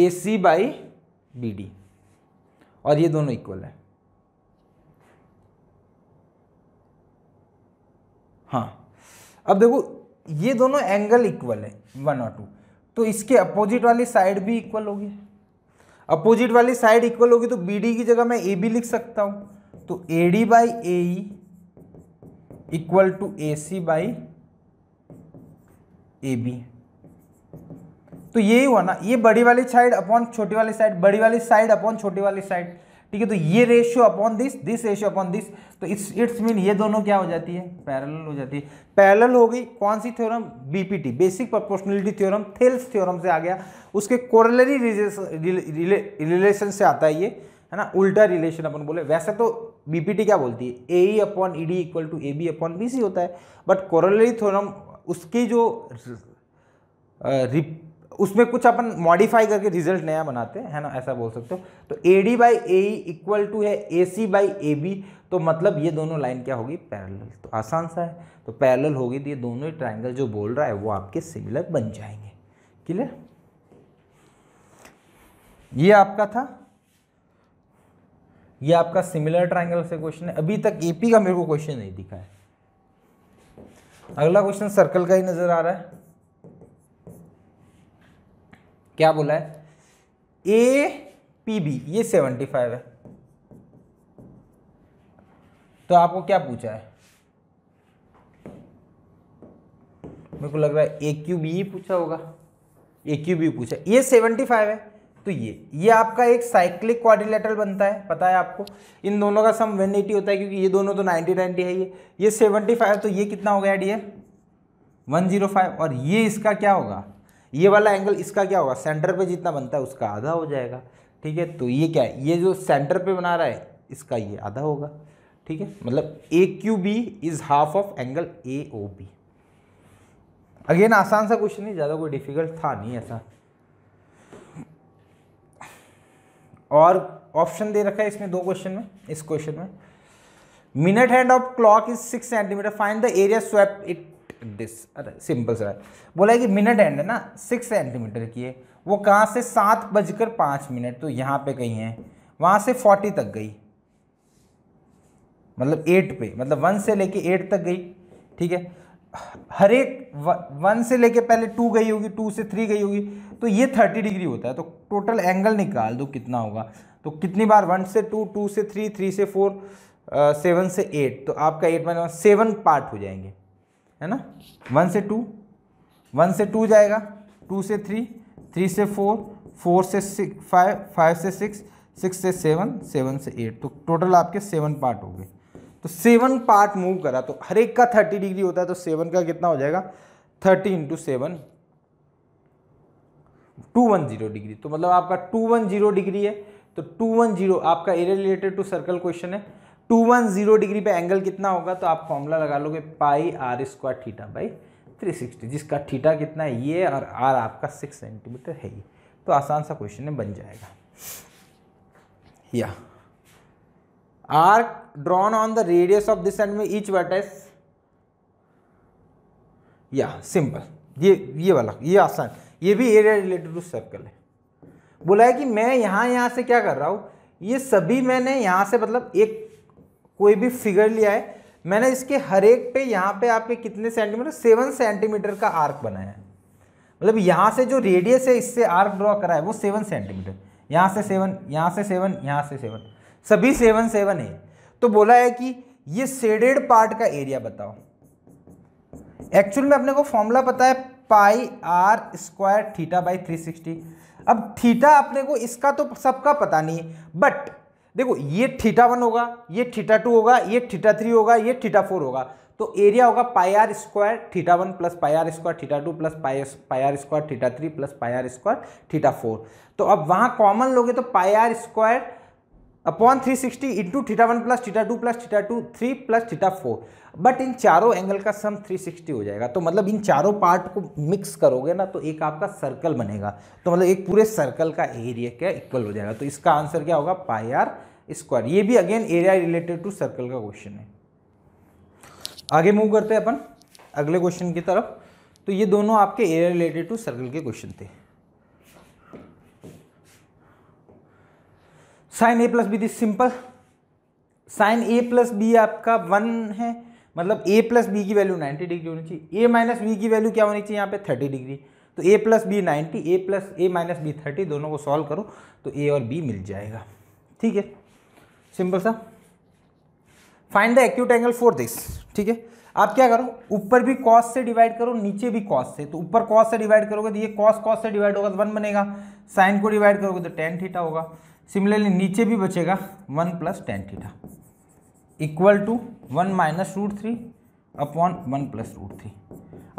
A C by B D और ये दोनों इक्वल है हाँ अब देखो ये दोनों एंगल इक्वल है वन और टू तो इसके अपोजिट वाली साइड भी इक्वल होगी अपोजिट वाली साइड इक्वल होगी तो बी डी की जगह मैं ए बी लिख सकता हूँ तो A D by A equal to A C by A B तो यही हुआ ना ये बड़ी वाली साइड अपॉन छोटी वाली साइड बड़ी वाली साइड अपॉन छोटी वाली साइड ठीक है तो ये ratio upon this this ratio upon this तो इट्स इट्स मीन ये दोनों क्या हो जाती है पैरेलल हो जाती है पैरेलल हो गई कौन सी theorem B P T basic proportionality theorem Thales theorem से आ गया उसके कोरलरी रिलेशन से आता है ये है ना उल्टा रिलेशन अपन बोले वैसे तो बीपीटी क्या बोलती है A E upon E D equal to A B upon B C होता है बट कोरलरी थ्योरम उसकी जो रिप उसमें कुछ अपन मॉडिफाई करके रिजल्ट नया बनाते हैं है ना ऐसा बोल सकते हो तो A D by A equal to है A C by A B तो मतलब ये दोनों लाइन क्या होगी पैरेलल तो आसान सा है तो पैरेलल होगी तो ये दोनों ही ट्राइंगल जो बोल रहा है वो आपके सिमिलर बन जाएंगे क्लियर ये आपका था ये आपका सिमिलर ट्राइंगल से क्वेश्चन है अभी तक एपी का मेरे को क्वेश्चन नहीं दिखा है अगला क्वेश्चन सर्कल का ही नज़र आ रहा है क्या बोला है ए पी बी ये सेवेंटी फाइव है तो आपको क्या पूछा है मेरे को लग रहा है ए क्यू बी ही पूछा होगा ए क्यू बी पूछा ये सेवेंटी फाइव है तो ये ये आपका एक साइक्लिक क्वाड्रिलेटरल बनता है पता है आपको इन दोनों का सम वन एटी होता है क्योंकि ये दोनों तो नाइनटी नाइनटी है ये ये फाइव तो ये कितना हो गया डी वन जीरो फाइव और ये इसका क्या होगा ये वाला एंगल इसका क्या होगा सेंटर पे जितना बनता है उसका आधा हो जाएगा ठीक है तो ये क्या है ये जो सेंटर पे बना रहा है इसका ये आधा होगा ठीक है मतलब A Q B is half of angle A O B again आसान सा क्वेश्चन नहीं ज़्यादा कोई डिफिकल्ट था नहीं ऐसा और ऑप्शन दे रखा है इसमें दो क्वेश्चन में इस क्वेश्चन में minute hand of clock is six centimetre find the area swept it this अरे सिंपल सा बोला है कि मिनट एंड है ना सिक्स सेंटीमीटर की है वो कहाँ से सात बजकर पाँच मिनट तो यहाँ पे कहीं है वहाँ से फोर्टी तक गई मतलब एट पे मतलब वन से लेके एट तक गई ठीक है हर एक वन से लेके पहले टू गई होगी टू से थ्री गई होगी तो ये थर्टी डिग्री होता है तो टोटल एंगल निकाल दो कितना होगा तो कितनी बार वन से टू टू से थ्री थ्री से फोर सेवन से एट तो आपका एट मैंने सेवन पार्ट हो जाएंगे है ना वन से टू वन से टू जाएगा टू से थ्री थ्री से फोर फोर से सिक्स फाइव फाइव से सिक्स सिक्स से सेवन सेवन से एट तो टोटल आपके सेवन पार्ट हो गए तो सेवन पार्ट मूव करा तो हर एक का थर्टी डिग्री होता है तो सेवन का कितना हो जाएगा thirty into seven two one zero degree तो मतलब आपका टू वन जीरो डिग्री है तो टू वन जीरो आपका area related to circle question है टू वन जीरो डिग्री पे एंगल कितना होगा तो आप फॉर्मूला लगा लोगे pi R square theta by three sixty जिसका थीटा कितना है ये और आर आपका सिक्स सेंटीमीटर है ये तो आसान सा क्वेश्चन बन जाएगा या are drawn on the radius of this and में ईच वर्टेक्स या सिंपल ये ये वाला ये आसान ये भी एरिया रिलेटेड टू सर्कल है बोला है कि मैं यहाँ यहाँ से क्या कर रहा हूँ ये सभी मैंने यहाँ से मतलब एक कोई भी फिगर लिया है मैंने इसके हर एक पे यहाँ पे आपके कितने सेंटीमीटर सेवन सेंटीमीटर का आर्क बनाया है मतलब यहाँ से जो रेडियस है इससे आर्क ड्रॉ करा है वो सेवन सेंटीमीटर यहाँ से सेवन यहाँ से सेवन यहाँ से सेवन सभी सेवन सेवन है तो बोला है कि ये शेडेड पार्ट का एरिया बताओ एक्चुअल में अपने को फॉर्मूला पता है pi R square theta by three sixty अब थीटा अपने को इसका तो सबका पता नहीं है बट देखो ये थीटा वन होगा ये थीटा टू होगा ये थीटा थ्री होगा ये थीटा फोर होगा तो एरिया होगा pi R square theta one plus pi R square theta two plus pi pi R square theta three plus pi R square theta four तो अब वहाँ कॉमन लोगे तो pi R square upon three sixty into theta one plus theta two plus theta two three plus theta four but इन चारों angle का सम three sixty हो जाएगा तो मतलब इन चारों पार्ट को मिक्स करोगे ना तो एक आपका सर्कल बनेगा तो मतलब एक पूरे सर्कल का एरिया क्या इक्वल हो जाएगा तो इसका आंसर क्या होगा पाई आर स्क्वायर ये भी again area related to circle का क्वेश्चन है आगे मूव करते हैं अपन अगले क्वेश्चन की तरफ तो ये दोनों आपके एरिया रिलेटेड टू सर्कल के क्वेश्चन थे sine A plus B this simple sine A plus B आपका वन है मतलब ए प्लस बी की वैल्यू नाइन्टी डिग्री होनी चाहिए ए माइनस बी की वैल्यू क्या होनी चाहिए यहाँ पे थर्टी डिग्री तो A plus B ninety A plus A minus B thirty दोनों को सॉल्व करो तो ए और बी मिल जाएगा ठीक है सिंपल सा find the acute angle for this ठीक है आप क्या करो ऊपर भी कॉस से डिवाइड करो नीचे भी कॉस से तो ऊपर कॉस से डिवाइड करोगे तो ये कॉस कॉस से डिवाइड होगा तो वन बनेगा साइन को डिवाइड करोगे तो टेन थीटा होगा सिमिलरली नीचे भी बचेगा one plus tan theta equal to one minus root three upon one plus root three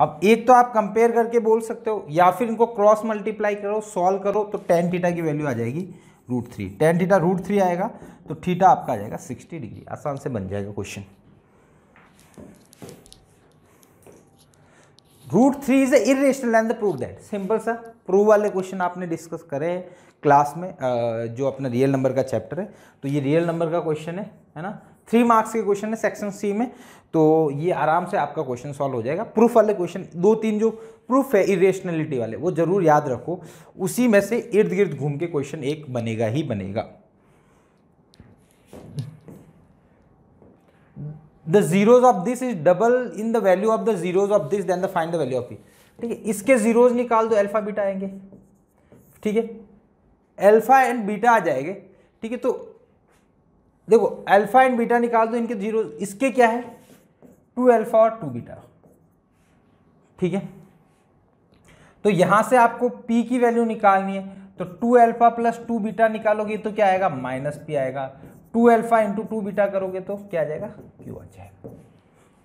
अब एक तो आप कंपेयर करके बोल सकते हो या फिर इनको क्रॉस मल्टीप्लाई करो सॉल्व करो तो टेन थीटा की वैल्यू आ जाएगी root three tan theta root three आएगा तो थीटा आपका आ जाएगा सिक्सटी डिग्री आसान से बन जाएगा question root three is irrational length prove that simple सा प्रूव वाले क्वेश्चन आपने डिस्कस करे क्लास में जो अपना रियल नंबर का चैप्टर है तो ये रियल नंबर का क्वेश्चन है है ना थ्री मार्क्स के क्वेश्चन है सेक्शन सी में तो ये आराम से आपका क्वेश्चन सॉल्व हो जाएगा प्रूफ वाले क्वेश्चन दो तीन जो प्रूफ है इरेशनलिटी वाले वो जरूर याद रखो उसी में से इर्द गिर्द घूम के क्वेश्चन एक बनेगा ही बनेगा the zeros of this is double in the value of the zeros of this then the find the value of E ठीक है इसके जीरोज निकाल दो अल्फा बीटा आएंगे ठीक है अल्फा एंड बीटा आ जाएंगे ठीक है तो देखो अल्फा एंड बीटा निकाल दो इनके जीरो इसके क्या है टू अल्फा और टू बीटा ठीक है तो यहां से आपको पी की वैल्यू निकालनी है तो two alpha plus two beta निकालोगे तो क्या आएगा माइनस पी आएगा two alpha into two beta करोगे तो क्या आ जाएगा क्यू आ जाएगा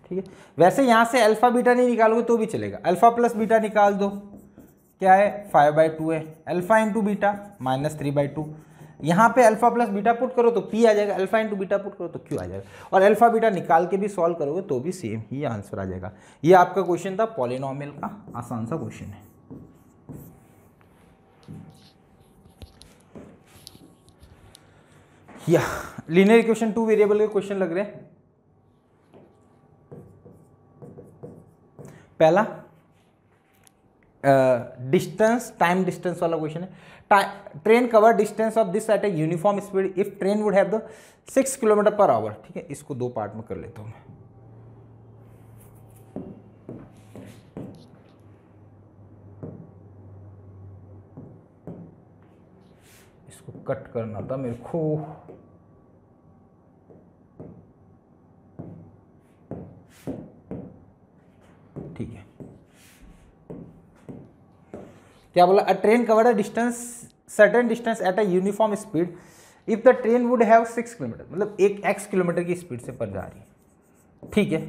ठीक है वैसे यहां से अल्फा बीटा नहीं निकालोगे तो भी चलेगा अल्फा प्लस बीटा निकाल दो क्या है फाइव बाई टू है alpha into beta minus three by two यहाँ पे अल्फा प्लस बीटा पुट करो तो पी आ जाएगा अल्फा इंटू बीटा पुट करो तो क्यू आ जाएगा और अल्फा बीटा निकाल के भी सॉल्व करोगे तो भी सेम ही आंसर आ जाएगा ये आपका क्वेश्चन था पॉलिनॉमियल का आसान सा क्वेश्चन है या लीनियर इक्वेशन टू वेरिएबल के क्वेश्चन लग रहे हैं पहला डिस्टेंस टाइम डिस्टेंस वाला क्वेश्चन है train cover distance of this at a uniform speed if train would have the six kilometre per hour ठीक है इसको दो पार्ट में कर लेता हूँ मैं इसको कट करना था मेरे को ठीक है क्या बोला a train covered a distance certain distance at a uniform speed if the train would have six kilometre मतलब एक एक्स किलोमीटर की स्पीड से पर जा रही है ठीक है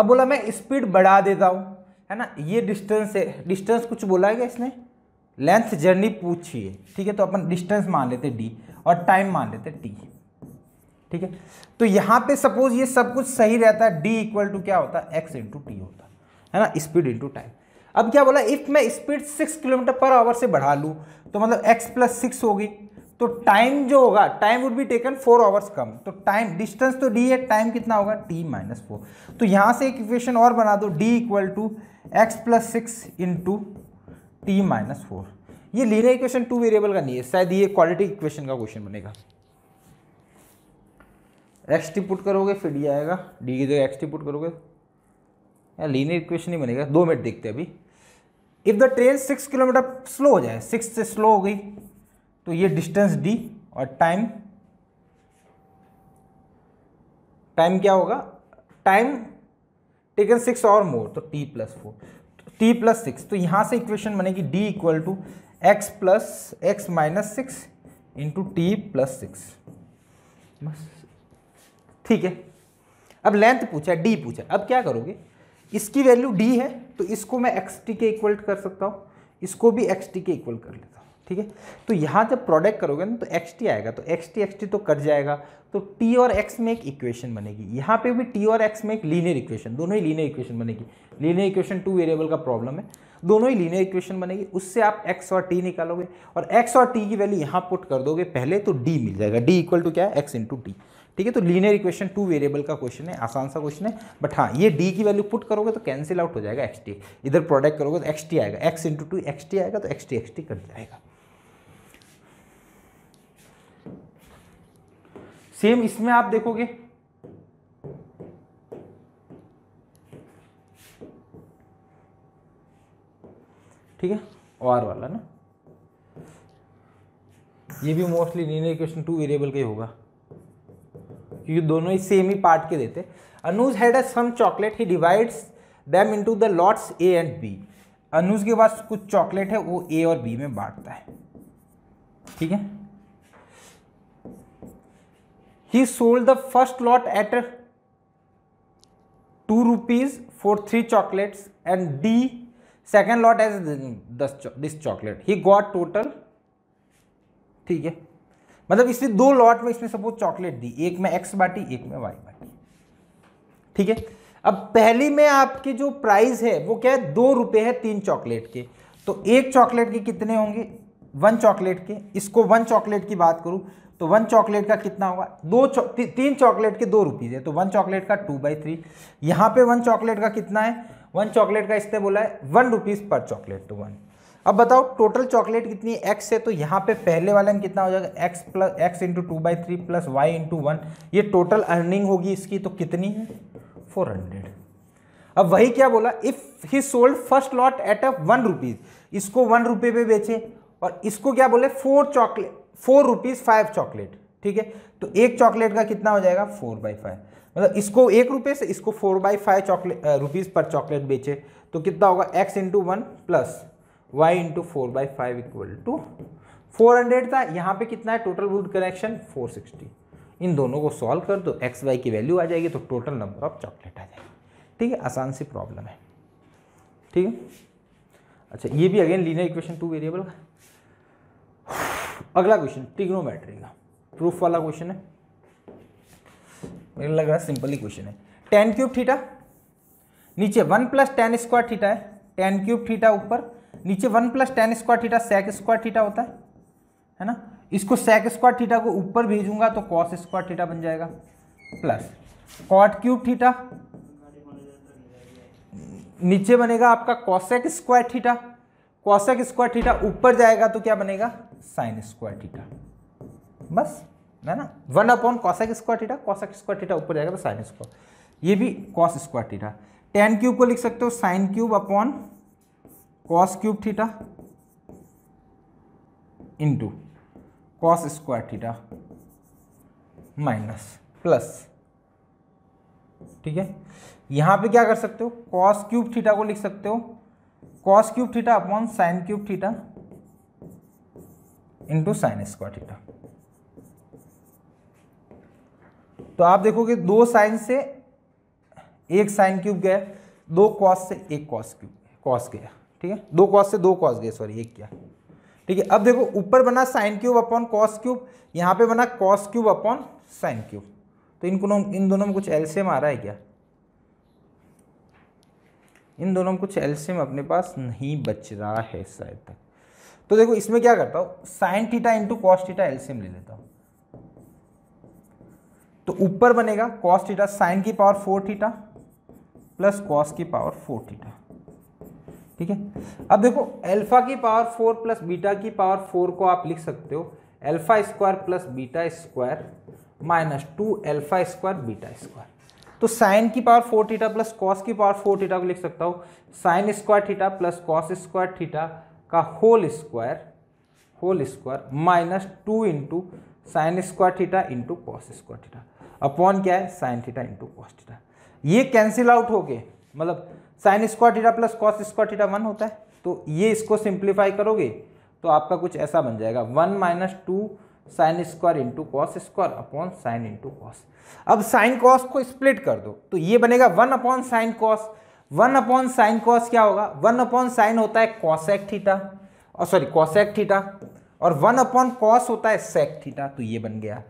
अब बोला मैं स्पीड बढ़ा देता हूँ है ना ये डिस्टेंस है डिस्टेंस कुछ बोला है क्या इसने लेंथ जर्नी पूछी है ठीक है तो अपन डिस्टेंस मान लेते डी और टाइम मान लेते टी ठीक है तो यहाँ पे सपोज ये सब कुछ सही रहता है डी इक्वल टू क्या होता है एक्स इंटू टी होता है ना स्पीड इंटू टाइम अब क्या बोला इफ़ मैं speed six kilometre per hour से बढ़ा लूँ तो मतलब एक्स प्लस सिक्स होगी तो टाइम जो होगा time would be taken four hours कम तो टाइम डिस्टेंस तो डी है टाइम कितना होगा टी माइनस फोर तो यहाँ से एक इक्वेशन और बना दो D equal to X plus six into T minus four ये लीनियर इक्वेशन टू वेरिएबल का नहीं है शायद ये क्वालिटी इक्वेशन का क्वेश्चन बनेगा एक्स टी पुट करोगे फिर डी आएगा डी की जगह एक्स टी पुट करोगे लीनियर इक्वेशन ही बनेगा दो मिनट देखते हैं अभी if the train six kilometre slow हो जाए सिक्स से स्लो हो गई तो ये डिस्टेंस डी और टाइम टाइम क्या होगा टाइम टेकन सिक्स और मोर तो T plus four T plus six तो, तो यहां से इक्वेशन बनेगी D equal to X plus X minus six into T plus six बस ठीक है अब लेंथ पूछा है डी पूछा है अब क्या करोगे इसकी वैल्यू डी है तो इसको मैं एक्स टी के इक्वल कर सकता हूँ इसको भी एक्स टी के इक्वल कर लेता हूँ ठीक है तो यहाँ जब प्रोडक्ट करोगे ना तो एक्स टी आएगा तो एक्स टी एक्स टी तो कट जाएगा तो टी और एक्स में एक इक्वेशन बनेगी यहाँ पे भी टी और एक्स में एक लीनियर इक्वेशन दोनों ही लीनियर इक्वेशन बनेगी लीनियर इक्वेशन टू वेरिएबल का प्रॉब्लम है दोनों ही लीनियर इक्वेशन बनेगी उससे आप एक्स और टी निकालोगे और एक्स और टी की वैल्यू यहाँ पुट कर दोगे पहले तो डी मिल जाएगा डी इक्वल टू क्या है एक्स इंटू टी ठीक है तो लीनियर इक्वेशन टू वेरिएबल का क्वेश्चन है आसान सा क्वेश्चन है बट हाँ ये डी की वैल्यू पुट करोगे तो कैंसिल आउट हो जाएगा एक्स टी इधर प्रोडक्ट करोगे तो एक्स टी आएगा X into two X T आएगा तो X T X T cut जाएगा सेम इसमें आप देखोगे ठीक है और वाला ना ये भी mostly linear equation two variable का ही होगा क्योंकि दोनों ही सेम ही पार्ट के देते Anuj had a some chocolate he divides them into the lots A and B Anuj के पास कुछ चॉकलेट है वो ए और बी में बांटता है ठीक है he sold the first lot at two rupees for three chocolates and the second lot as this chocolate he got total ठीक है मतलब इसने दो लॉट में इसने सपोज चॉकलेट दी एक में एक्स बाटी एक में वाई बाटी ठीक है अब पहली में आपकी जो प्राइस है वो क्या है दो रुपए है तीन चॉकलेट के तो एक चॉकलेट के कितने होंगे वन चॉकलेट के इसको वन चॉकलेट की बात करूं तो वन चॉकलेट का कितना होगा दो चौ, ती, तीन चॉकलेट के दो रुपीज़ है तो वन चॉकलेट का टू बाई थ्री यहां पर वन चॉकलेट का कितना है वन चॉकलेट का इसने बोला है वन रुपीज़ पर चॉकलेट तो वन अब बताओ टोटल चॉकलेट कितनी एक्स है तो यहाँ पे पहले वाले में कितना हो जाएगा X plus X into two by three plus Y into one ये टोटल अर्निंग होगी इसकी तो कितनी है फोर हंड्रेड अब वही क्या बोला if he sold first lot at a one rupees इसको वन रुपये पे बेचे और इसको क्या बोले four chocolate four rupees five chocolate ठीक है तो एक चॉकलेट का कितना हो जाएगा फोर बाई फाइव मतलब इसको एक रुपये से इसको four by five chocolate rupees पर चॉकलेट बेचे तो कितना होगा X into one plus y into four by five equal to four hundred था यहाँ पे कितना है total would collection four sixty इन दोनों को सॉल्व कर दो एक्स वाई की वैल्यू आ जाएगी तो टोटल नंबर ऑफ चॉकलेट आ जाएगी ठीक है आसान सी प्रॉब्लम है ठीक है अच्छा ये भी again linear equation two variable का अगला क्वेश्चन ट्रिग्नोमेट्री का प्रूफ वाला क्वेश्चन है मेरे लग रहा है सिंपल ही क्वेश्चन है टेन क्यूब थीटा नीचे one plus tan square theta है टेन क्यूब थीटा ऊपर नीचे one plus tan square theta sec square theta होता है है ना इसको सेक स्क्वायर थीटा को ऊपर भेजूंगा तो कॉस स्क्वायर थीटा बन जाएगा प्लस कॉट क्यूब थीटा नीचे बनेगा आपका cosec square theta cosec square theta ऊपर जाएगा तो क्या बनेगा साइन स्क्वायर थीटा बस है ना one upon cosec square theta cosec square theta ऊपर जाएगा तो साइन स्क्वायर ये भी cos square theta tan cube को लिख सकते हो sine cube upon cos cube theta into cos square theta minus plus ठीक है यहां पे क्या कर सकते हो कॉस क्यूब थीटा को लिख सकते हो cos cube theta upon sine cube theta into sine square theta तो आप देखोगे दो साइन से एक साइन क्यूब गया दो कॉस से एक कॉस क्यूब कॉस गया ठीक है दो कॉस से दो कॉस गए सॉरी एक क्या ठीक है अब देखो ऊपर बना sine cube upon cos cube यहाँ पे बना cos cube upon sine cube तो इन दोनों इन दोनों में कुछ एल्सियम आ रहा है क्या इन दोनों में कुछ एल्शियम अपने पास नहीं बच रहा है शायद तक तो देखो इसमें क्या करता हूँ sine theta into cos theta LCM ले लेता हूँ तो ऊपर बनेगा कॉस थीटा साइन की power four theta plus cos की पावर फोर थीटा ठीक है अब देखो अल्फा की पावर फोर प्लस बीटा की पावर फोर को आप लिख सकते हो alpha square plus beta square minus two alpha square beta square तो साइन की power four theta plus cos की पावर फोर थीटा को लिख सकता हूँ sine square theta plus cos square theta का whole square whole square minus two into sine square theta into cos square theta upon क्या है sine theta into cos theta ये cancel out हो गए मतलब sine square theta plus cos square theta one होता है तो ये इसको सिंप्लीफाई करोगे तो आपका कुछ ऐसा बन जाएगा one minus two sine square into cos square upon sine into cos अब साइन कॉस को स्प्लिट कर दो तो ये बनेगा one upon sine cos one upon sine cos क्या होगा वन अपॉन साइन होता है कॉसेक थीटा और सॉरी कॉसेक थीटा और वन अपॉन कॉस होता है सेक थीटा तो ये बन गया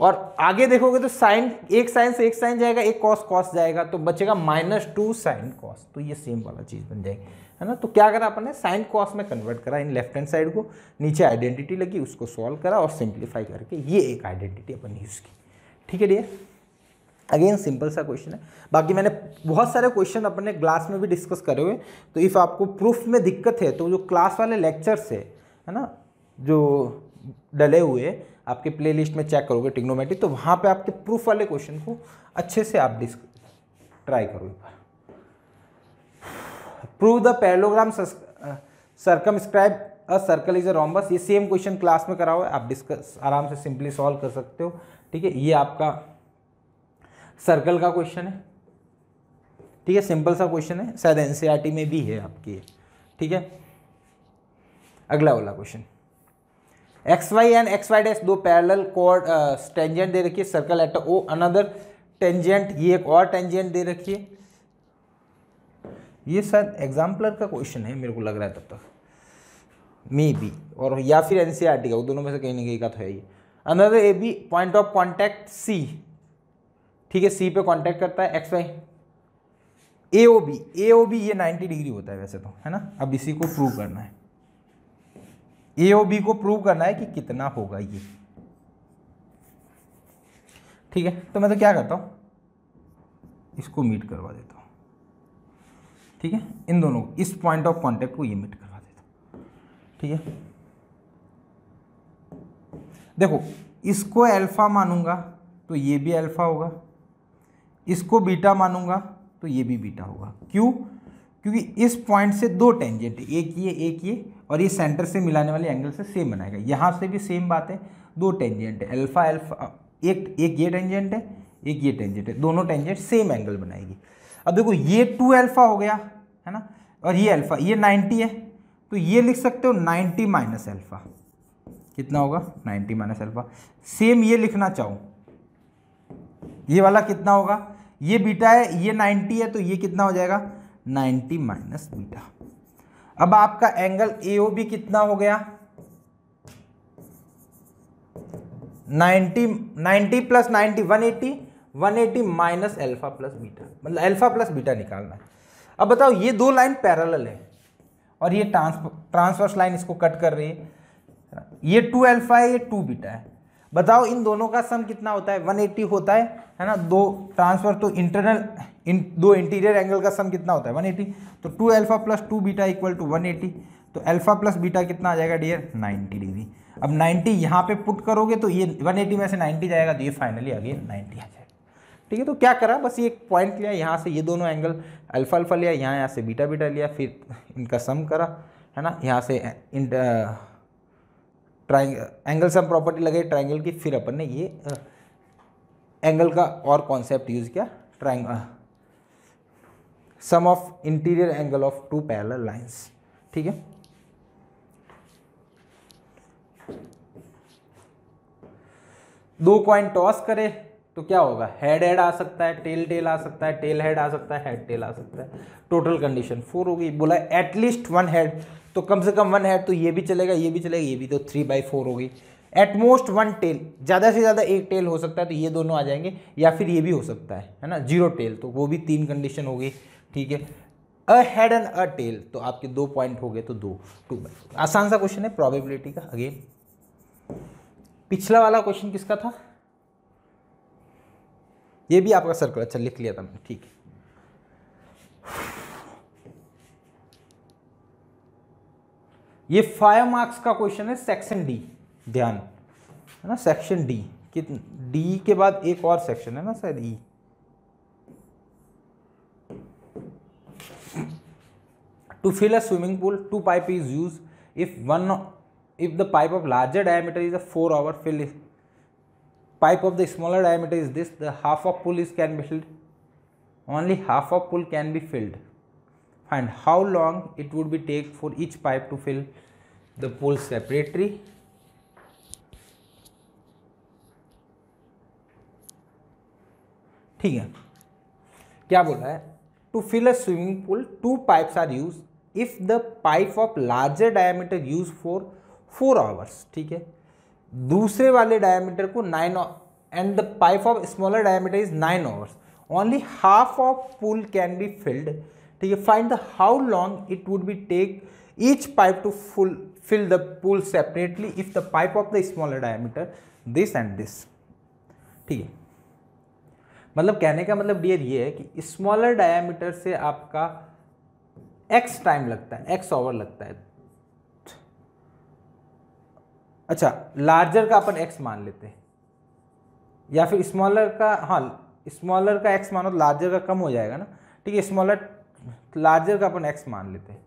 और आगे देखोगे तो साइन एक साइन से एक साइन जाएगा एक कॉस कॉस जाएगा तो बचेगा माइनस टू साइन कॉस तो ये सेम वाला चीज़ बन जाएगी है ना तो क्या करा अपन ने साइन कॉस में कन्वर्ट करा इन लेफ्ट हैंड साइड को नीचे आइडेंटिटी लगी उसको सॉल्व करा और सिंप्लीफाई करके ये एक आइडेंटिटी अपन यूज़ की ठीक है डियर अगेन सिंपल सा क्वेश्चन है बाकी मैंने बहुत सारे क्वेश्चन अपने क्लास में भी डिस्कस करे हुए तो इफ़ आपको प्रूफ में दिक्कत है तो जो क्लास वाले लेक्चर्स है है ना जो डले हुए आपके प्लेलिस्ट में चेक करोगे टिग्नोमेट्री तो वहाँ पे आपके प्रूफ वाले क्वेश्चन को अच्छे से आप डिस्क ट्राई करो एक बार prove the parallelogram circumscribe a circle is a rhombus ये सेम क्वेश्चन क्लास में करा हुआ है आप डिस्कस आराम से सिंपली सॉल्व कर सकते हो ठीक है ये आपका सर्कल का क्वेश्चन है ठीक है सिंपल सा क्वेश्चन है शायद एनसीआरटी e में भी है आपकी ठीक है अगला वाला question X Y and X Y dash दो पैरल कॉर्ड टेंजेंट दे रखिए circle at O another tangent ये एक और टेंजेंट दे रखिए ये शायद एग्जाम्पलर का क्वेश्चन है मेरे को लग रहा है तब तक मे बी और या फिर एन सी आर टी का दोनों में से कहीं ना कहीं का है ये another A B point of contact C ठीक है सी पे कॉन्टैक्ट करता है X Y A O B A O B ये 90 डिग्री होता है वैसे तो है ना अब इसी को प्रूव करना है ए और बी को प्रूव करना है कि कितना होगा ये ठीक है तो मैं तो क्या करता हूँ इसको मीट करवा देता हूँ ठीक है इन दोनों इस पॉइंट ऑफ कांटेक्ट को ये मीट करवा देता हूँ ठीक है देखो इसको अल्फा मानूंगा तो ये भी अल्फा होगा इसको बीटा मानूंगा तो ये भी बीटा होगा क्यों क्योंकि इस पॉइंट से दो टेंजेंट एक ये एक ये और ये सेंटर से मिलाने वाले एंगल से सेम बनाएगा यहाँ से भी सेम बात है दो टेंजेंट है अल्फा अल्फा एक एक ये टेंजेंट है एक ये टेंजेंट है दोनों टेंजेंट सेम एंगल बनाएगी अब देखो ये टू अल्फा हो गया है ना और ये अल्फा ये नाइन्टी है तो ये लिख सकते हो नाइन्टी माइनस अल्फा कितना होगा नाइन्टी माइनस अल्फा सेम ये लिखना चाहूँ ये वाला कितना होगा ये बीटा है ये नाइन्टी है तो ये कितना हो जाएगा नाइन्टी माइनस बीटा अब आपका एंगल ए कितना हो गया 90 90 plus 90 180 180 minus alpha plus beta मतलब एल्फा प्लस बीटा निकालना है अब बताओ ये दो लाइन पैरेलल है और ये ट्रांस ट्रांसवर्स लाइन इसको कट कर रही है ये टू एल्फा है ये टू बीटा है बताओ इन दोनों का सम कितना होता है 180 होता है है ना दो ट्रांसफर तो इंटरनल इन दो इंटीरियर एंगल का सम कितना होता है 180 तो two alpha plus two beta equal to 180 तो अल्फा प्लस बीटा कितना आ जाएगा डियर 90 डिग्री अब 90 यहाँ पे पुट करोगे तो ये 180 में से 90 जाएगा तो ये फाइनली आगे नाइन्टी आ जाएगा ठीक है तो क्या करा बस ये एक पॉइंट लिया यहाँ से ये दोनों एंगल अल्फा अल्फा लिया यहाँ यहाँ से बीटा बीटा लिया फिर इनका सम करा है ना यहाँ से एंगल सम प्रॉपर्टी लगाई ट्राइंगल की फिर अपन ने ये एंगल का और कॉन्सेप्ट यूज़ किया trying sum of interior angle of two parallel lines ठीक है दो कॉइन टॉस करे तो क्या होगा हेड हेड आ सकता है टेल टेल आ सकता है टेल हेड आ सकता है हेड टेल आ सकता है टोटल कंडीशन फोर हो गई बोला एटलीस्ट वन हेड तो कम से कम वन हेड तो ये भी चलेगा ये भी चलेगा ये भी तो थ्री बाई फोर हो गई एटमोस्ट वन टेल ज़्यादा से ज़्यादा एक टेल हो सकता है तो ये दोनों आ जाएंगे या फिर ये भी हो सकता है है ना जीरो टेल तो वो भी तीन कंडीशन हो गई ठीक है a head and a tail तो आपके दो पॉइंट हो गए तो दो टू बाई आसान सा क्वेश्चन है प्रॉबेबिलिटी का अगेन पिछला वाला क्वेश्चन किसका था ये भी आपका सर्कल अच्छा लिख लिया था मैंने ठीक है ये फाइव मार्क्स का क्वेश्चन है सेक्शन डी ध्यान है ना सेक्शन डी कितने डी के बाद एक और सेक्शन है ना शायद E to fill a swimming pool two pipe is use if one if the pipe of larger diameter is a four hour fill pipe of the smaller diameter is this the half of pool is can be filled only half of pool can be filled find how long it would be take for each pipe to fill the pool separately. ठीक है क्या बोला है to fill a swimming pool two pipes are use if the pipe of larger diameter use for four hours ठीक है दूसरे वाले diameter को nine and the pipe of smaller diameter is nine hours only half of pool can be filled ठीक है find the how long it would be take each pipe to full fill the pool separately if the pipe of the smaller diameter this and this ठीक है मतलब कहने का मतलब dear ये है कि स्मॉलर डायामीटर से आपका एक्स टाइम लगता है एक्स आवर लगता है अच्छा लार्जर का अपन एक्स मान लेते हैं या फिर स्मॉलर का हाँ स्मॉलर का एक्स मानो तो लार्जर का कम हो जाएगा ना ठीक है स्मॉलर लार्जर का अपन एक्स मान लेते हैं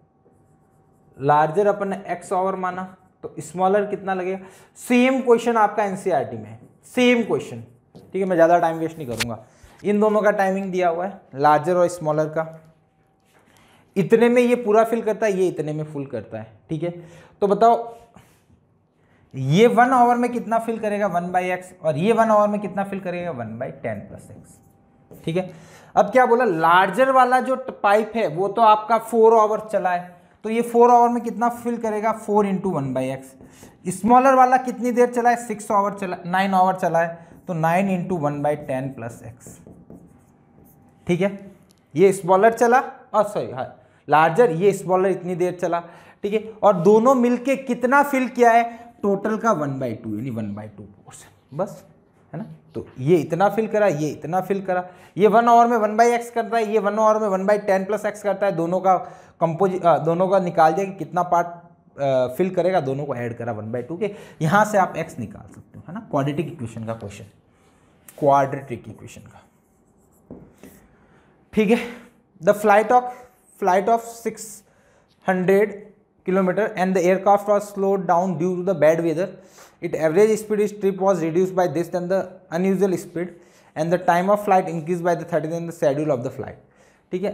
लार्जर अपन ने एक्स ओवर माना तो स्मॉलर कितना लगेगा सेम क्वेश्चन आपका एनसीईआरटी e में है सेम क्वेश्चन ठीक है मैं ज़्यादा टाइम वेस्ट नहीं करूँगा इन दोनों का टाइमिंग दिया हुआ है लार्जर और स्मॉलर का इतने में ये पूरा फिल करता है ये इतने में फुल करता है ठीक है तो बताओ ये वन आवर में कितना फिल करेगा वन बाई एक्स और ये वन आवर में कितना फिल करेगा one by ten plus X ठीक है अब क्या बोला लार्जर वाला जो पाइप है वो तो आपका फोर आवर चला है तो ये फोर आवर में कितना फिल करेगा four into one by X smaller वाला कितनी देर चला है सिक्स आवर चला नाइन आवर चला है तो nine into one by ten plus X ठीक है ये स्मॉलर चला और सॉरी हाँ लार्जर ये स्मॉलर इतनी देर चला ठीक है और दोनों मिलके कितना फिल किया है टोटल का वन बाई टू यानी वन बाई टू पोर्सन बस है ना तो ये इतना फिल करा ये इतना फिल करा ये वन आवर में वन बाई एक्स करता है ये वन आवर में one by ten plus X करता है दोनों का कंपोज दोनों का निकाल दिया कि कितना पार्ट फिल करेगा दोनों को ऐड करा वन बाई टू के यहाँ से आप एक्स निकाल सकते हो है ना क्वाड्रेटिक इक्वेशन का क्वेश्चन क्वाड्रेटिक इक्वेशन का ठीक है the flight of flight of six hundred kilometer and the aircraft was slowed down due to the bad weather. Its average speed each trip was reduced by this than the unusual speed and the time of flight increased by the 30 than the schedule of the flight. ठीक है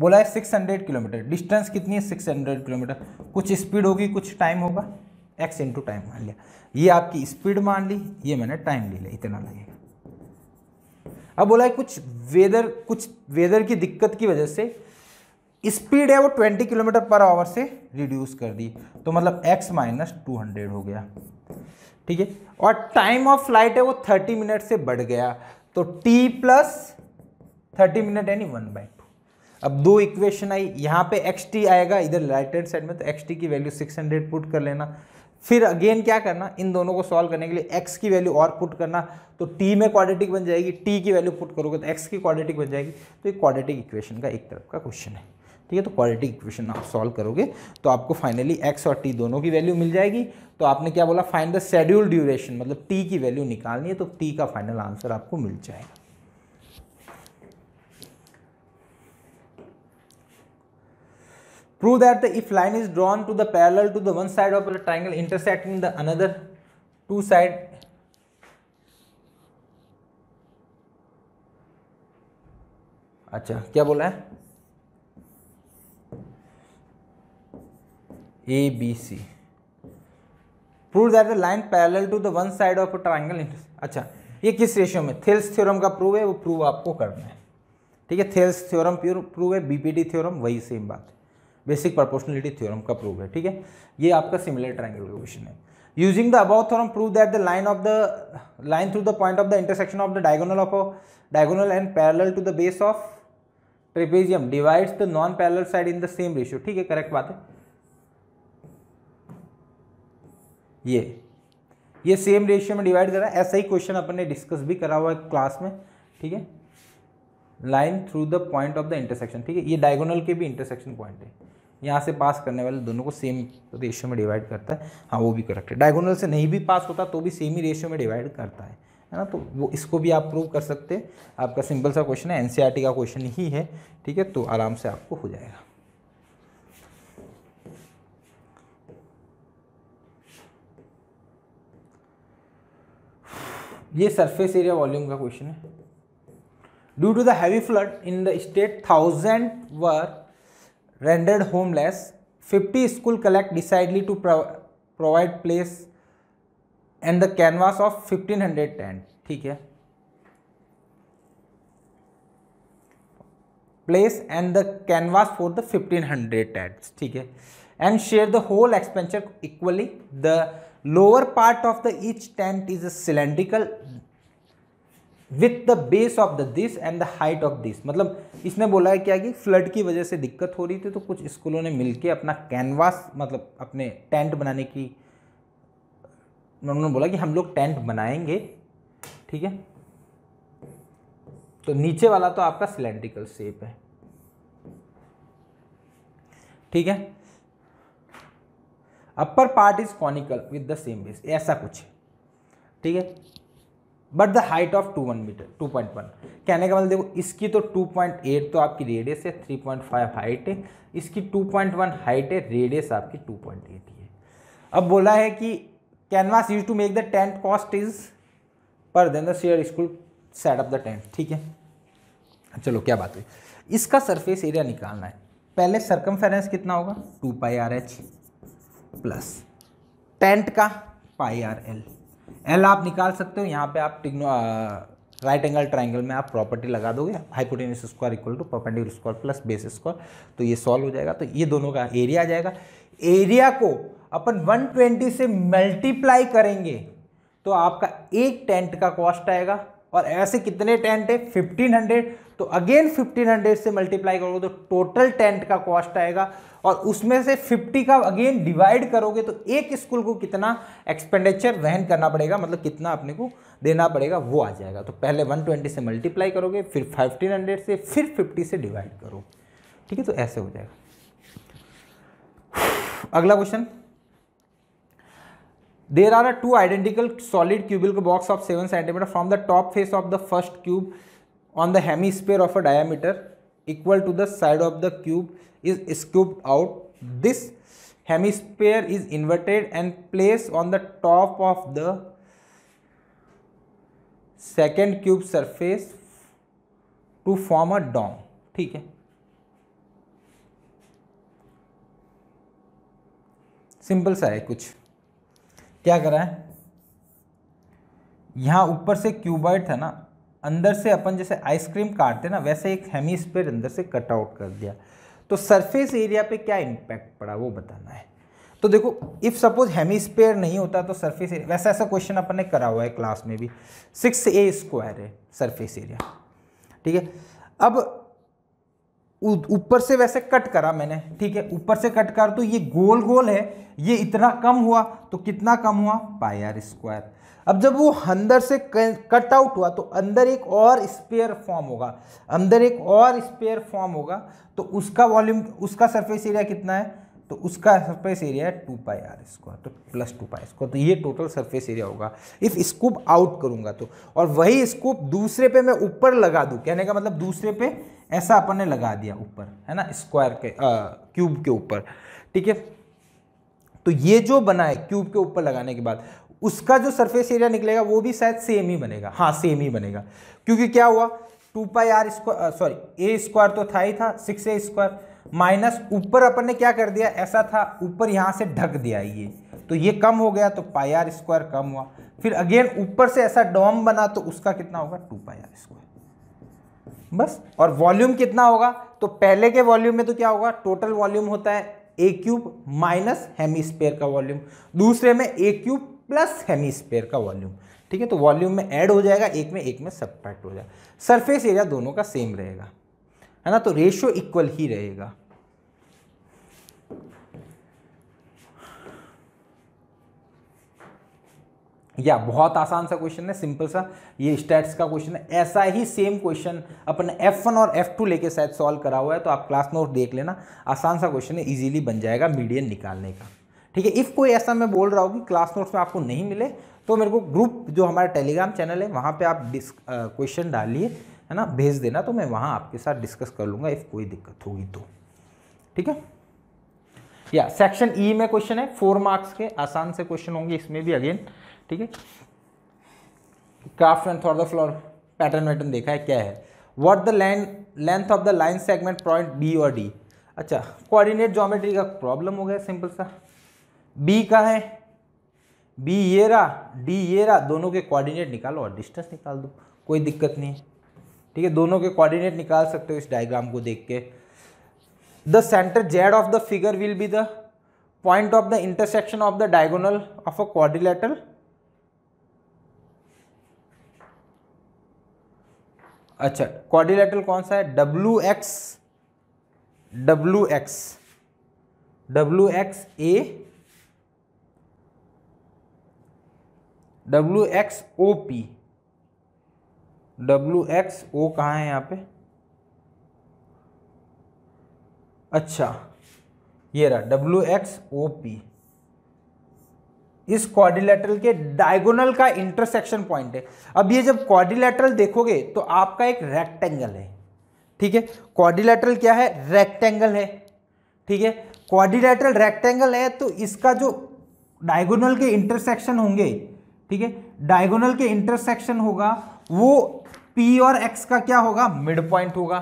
बोला है 600 kilometre distance कितनी है 600 kilometre कुछ speed होगी कुछ time होगा एक्स इंटू टाइम मान लिया ये आपकी स्पीड मान ली ये मैंने टाइम ले लिया इतना लगेगा अब बोला है कुछ वेदर कुछ वेदर की दिक्कत की वजह से स्पीड है वो 20 किलोमीटर पर आवर से रिड्यूस कर दी तो मतलब x माइनस टू हो गया ठीक है और टाइम ऑफ फ्लाइट है वो 30 मिनट से बढ़ गया तो t प्लस थर्टी मिनट यानी वन बाई टू अब दो इक्वेशन आई यहाँ पे एक्स टी आएगा इधर राइट हैंड साइड में तो एक्स टी की वैल्यू सिक्स हंड्रेड पुट कर लेना फिर अगेन क्या करना इन दोनों को सॉल्व करने के लिए एक्स की वैल्यू और पुट करना तो टी में क्वाड्रेटिक बन जाएगी टी की वैल्यू पुट करोगे तो एक्स की क्वाड्रेटिक बन जाएगी तो ये क्वाड्रेटिक इक्वेशन का एक तरफ का क्वेश्चन है ठीक है तो क्वालिटी इक्वेशन आप सॉल्व करोगे तो आपको फाइनली एक्स और टी दोनों की वैल्यू मिल जाएगी तो आपने क्या बोला फाइन द शेड्यूल ड्यूरेशन मतलब टी की वैल्यू निकालनी है तो टी का फाइनल आंसर आपको मिल जाएगा prove that the if line is drawn to the parallel to the one side of a triangle intersecting the another two side अच्छा क्या बोला है A B C prove that the line parallel to the one side of triangle अच्छा ये किस ratio में Thales theorem का prove है वो प्रूव आपको करना है ठीक है थेल्स थ्योरम प्योर प्रूव है बीपीडी थ्योरम वही सेम बात है बेसिक प्रोपोर्शनलिटी थ्योरम का प्रूव है ठीक है ये आपका सिमिलर ट्राइंगल का क्वेश्चन है using the above theorem prove that the line of the line through the point of the intersection of the diagonal of diagonal and parallel to the base of trapezium divides the non parallel side in the same ratio ठीक है correct बात है ये ये same ratio में divide करा ऐसा ही question अपन ने डिस्कस भी करा हुआ है क्लास में ठीक है line through the point of the intersection ठीक है ये डायगोनल के भी इंटरसेक्शन पॉइंट है यहाँ से पास करने वाले दोनों को सेम रेशियो में डिवाइड करता है हाँ वो भी करेक्ट है डायगोनल से नहीं भी पास होता तो भी सेम ही रेशियो में डिवाइड करता है है ना तो वो इसको भी आप प्रूव कर सकते हैं आपका सिंपल सा क्वेश्चन है एनसीईआरटी e का क्वेश्चन ही है ठीक है तो आराम से आपको हो जाएगा ये सरफेस एरिया वॉल्यूम का क्वेश्चन है due to heavy flood in the state thousand were rendered homeless fifty school collect decidedly to provide place and the canvas of fifteen hundred tent ठीक है place and the canvas for the fifteen hundred tent ठीक है and share the whole expenditure equally the lower part of the each tent is cylindrical with the base of the this and the height of this मतलब इसने बोला है क्या कि flood की वजह से दिक्कत हो रही थी तो कुछ स्कूलों ने मिलकर अपना कैनवास मतलब अपने टेंट बनाने की उन्होंने बोला कि हम लोग टेंट बनाएंगे ठीक है तो नीचे वाला तो आपका सिलेंड्रिकल शेप है ठीक है upper part is conical with the same base ऐसा कुछ है ठीक है but the height of two one meter two point one कहने का मतलब देखो इसकी तो टू पॉइंट एट तो आपकी रेडियस है थ्री पॉइंट फाइव हाइट है इसकी टू पॉइंट वन हाइट है रेडियस आपकी टू पॉइंट एट है अब बोला है कि canvas use to make the tent cost is per then the share school set up the tent ठीक है चलो क्या बात हुई इसका सरफेस एरिया निकालना है पहले सरकम कितना होगा two pi R H plus tent का पाई आर एल एल आप निकाल सकते हो यहाँ पे आप टिग्नो राइट एंगल ट्राइंगल में आप प्रॉपर्टी लगा दोगे hypotenuse square equal to perpendicular square plus base square तो ये सॉल्व हो जाएगा तो ये दोनों का एरिया आ जाएगा एरिया को अपन 120 से मल्टीप्लाई करेंगे तो आपका एक टेंट का कॉस्ट आएगा और ऐसे कितने टेंट है हंड्रेड तो अगेन हंड्रेड से मल्टीप्लाई करोगे तो टोटल टेंट का कॉस्ट आएगा और उसमें से 50 का अगेन डिवाइड करोगे तो एक स्कूल को कितना एक्सपेंडिचर वहन करना पड़ेगा मतलब कितना अपने को देना पड़ेगा वो आ जाएगा तो पहले 120 से मल्टीप्लाई करोगे फिर 1500 से फिर 50 से डिवाइड करो ठीक है तो ऐसे हो जाएगा अगला question there are two identical solid cubical box of seven centimeter from the top face of the first cube on the hemisphere of a diameter equal to the side of the cube is scooped out. This hemisphere is inverted and placed on the top of the second cube surface to form a dome. ठीक है simple सा है कुछ क्या करा है यहाँ ऊपर से क्यूबाइड था ना अंदर से अपन जैसे आइसक्रीम काटते ना वैसे एक हेमी स्पेयर अंदर से कट आउट कर दिया तो सरफेस एरिया पे क्या इम्पैक्ट पड़ा वो बताना है तो देखो इफ़ सपोज हेमिस्पेयर नहीं होता तो सरफेस एरिया वैसा ऐसा क्वेश्चन अपन ने करा हुआ है क्लास में भी सिक्स ए स्क्वायर है सरफेस एरिया ठीक है अब ऊपर से वैसे कट करा मैंने ठीक है ऊपर से कट कर तो ये गोल गोल है ये इतना कम हुआ तो कितना कम हुआ पाई आर स्क्वायर अब जब वो अंदर से कट आउट हुआ तो अंदर एक और स्पेयर फॉर्म होगा अंदर एक और स्पेयर फॉर्म होगा तो उसका वॉल्यूम उसका सरफेस एरिया कितना है तो उसका सरफेस एरिया है टू पाई आर स्क्वायर तो प्लस टू पाई स्क्वायर तो ये टोटल सरफेस एरिया होगा इफ़ स्कूप आउट करूंगा तो और वही स्कूप दूसरे पे मैं ऊपर लगा दूं कहने का मतलब दूसरे पे ऐसा अपन ने लगा दिया ऊपर है ना स्क्वायर के क्यूब के ऊपर ठीक है तो ये जो बना है क्यूब के ऊपर लगाने के बाद उसका जो सरफेस एरिया निकलेगा वो भी शायद सेम ही बनेगा हाँ सेम ही बनेगा क्योंकि क्या हुआ two pi R square sorry A square तो था ही था सिक्स ए स्क्वायर माइनस ऊपर अपन ने क्या कर दिया ऐसा था ऊपर यहाँ से ढक दिया ये तो ये कम हो गया तो पाई आर स्क्वायर कम हुआ फिर अगेन ऊपर से ऐसा डॉम बना तो उसका कितना होगा टू पाई आर स्क्वायर बस और वॉल्यूम कितना होगा तो पहले के वॉल्यूम में तो क्या होगा टोटल वॉल्यूम होता है A cube minus hemisphere का वॉल्यूम दूसरे में ए क्यूब प्लस हेमीस्पेयर का वॉल्यूम ठीक है तो वॉल्यूम में ऐड हो जाएगा एक में एक में सब्ट्रैक्ट हो जाएगा सरफेस एरिया दोनों का सेम रहेगा है ना तो रेशियो इक्वल ही रहेगा या बहुत आसान सा क्वेश्चन है सिंपल सा ये स्टैट्स का क्वेश्चन है ऐसा ही सेम क्वेश्चन अपन F1 और F2 लेके शायद सॉल्व करा हुआ है तो आप क्लास नोट देख लेना आसान सा क्वेश्चन है इजीली बन जाएगा मीडियन निकालने का ठीक है इफ़ कोई ऐसा मैं बोल रहा हूँ कि क्लास नोट्स में आपको नहीं मिले तो मेरे को ग्रुप जो हमारा टेलीग्राम चैनल है वहाँ पे आप क्वेश्चन डालिए है ना भेज देना तो मैं वहाँ आपके साथ डिस्कस कर लूँगा इफ़ कोई दिक्कत होगी तो ठीक है या सेक्शन ई में क्वेश्चन है फोर मार्क्स के आसान से क्वेश्चन होंगे इसमें भी अगेन ठीक है क्राफ्ट एंड थॉर द फ्लोर पैटर्न वैटर्न देखा है क्या है what the land length of the line segment point B और डी अच्छा कोऑर्डिनेट ज्योमेट्री का प्रॉब्लम हो गया सिंपल सा बी का है बी ये रहा डी ये रहा दोनों के कोऑर्डिनेट निकालो और डिस्टेंस निकाल दो कोई दिक्कत नहीं है ठीक है दोनों के कोऑर्डिनेट निकाल सकते हो इस डायग्राम को देख के the centre Z of the figure will be the point of the intersection of the diagonal of a quadrilateral अच्छा क्वाड्रिलेटरल कौन सा है W X W X W X A W X O P W X O कहाँ है यहाँ पे अच्छा ये रहा डब्ल्यू एक्स ओ पी इस क्वाड्रिलेटरल के डायगोनल का इंटरसेक्शन पॉइंट है अब ये जब क्वाड्रिलेटरल देखोगे तो आपका एक रेक्टेंगल है ठीक है क्वाड्रिलेटरल क्या है रेक्टेंगल है ठीक है क्वाड्रिलेटरल रेक्टेंगल है तो इसका जो डायगोनल के इंटरसेक्शन होंगे ठीक है डायगोनल के इंटरसेक्शन होगा वो पी और एक्स का क्या होगा मिड पॉइंट होगा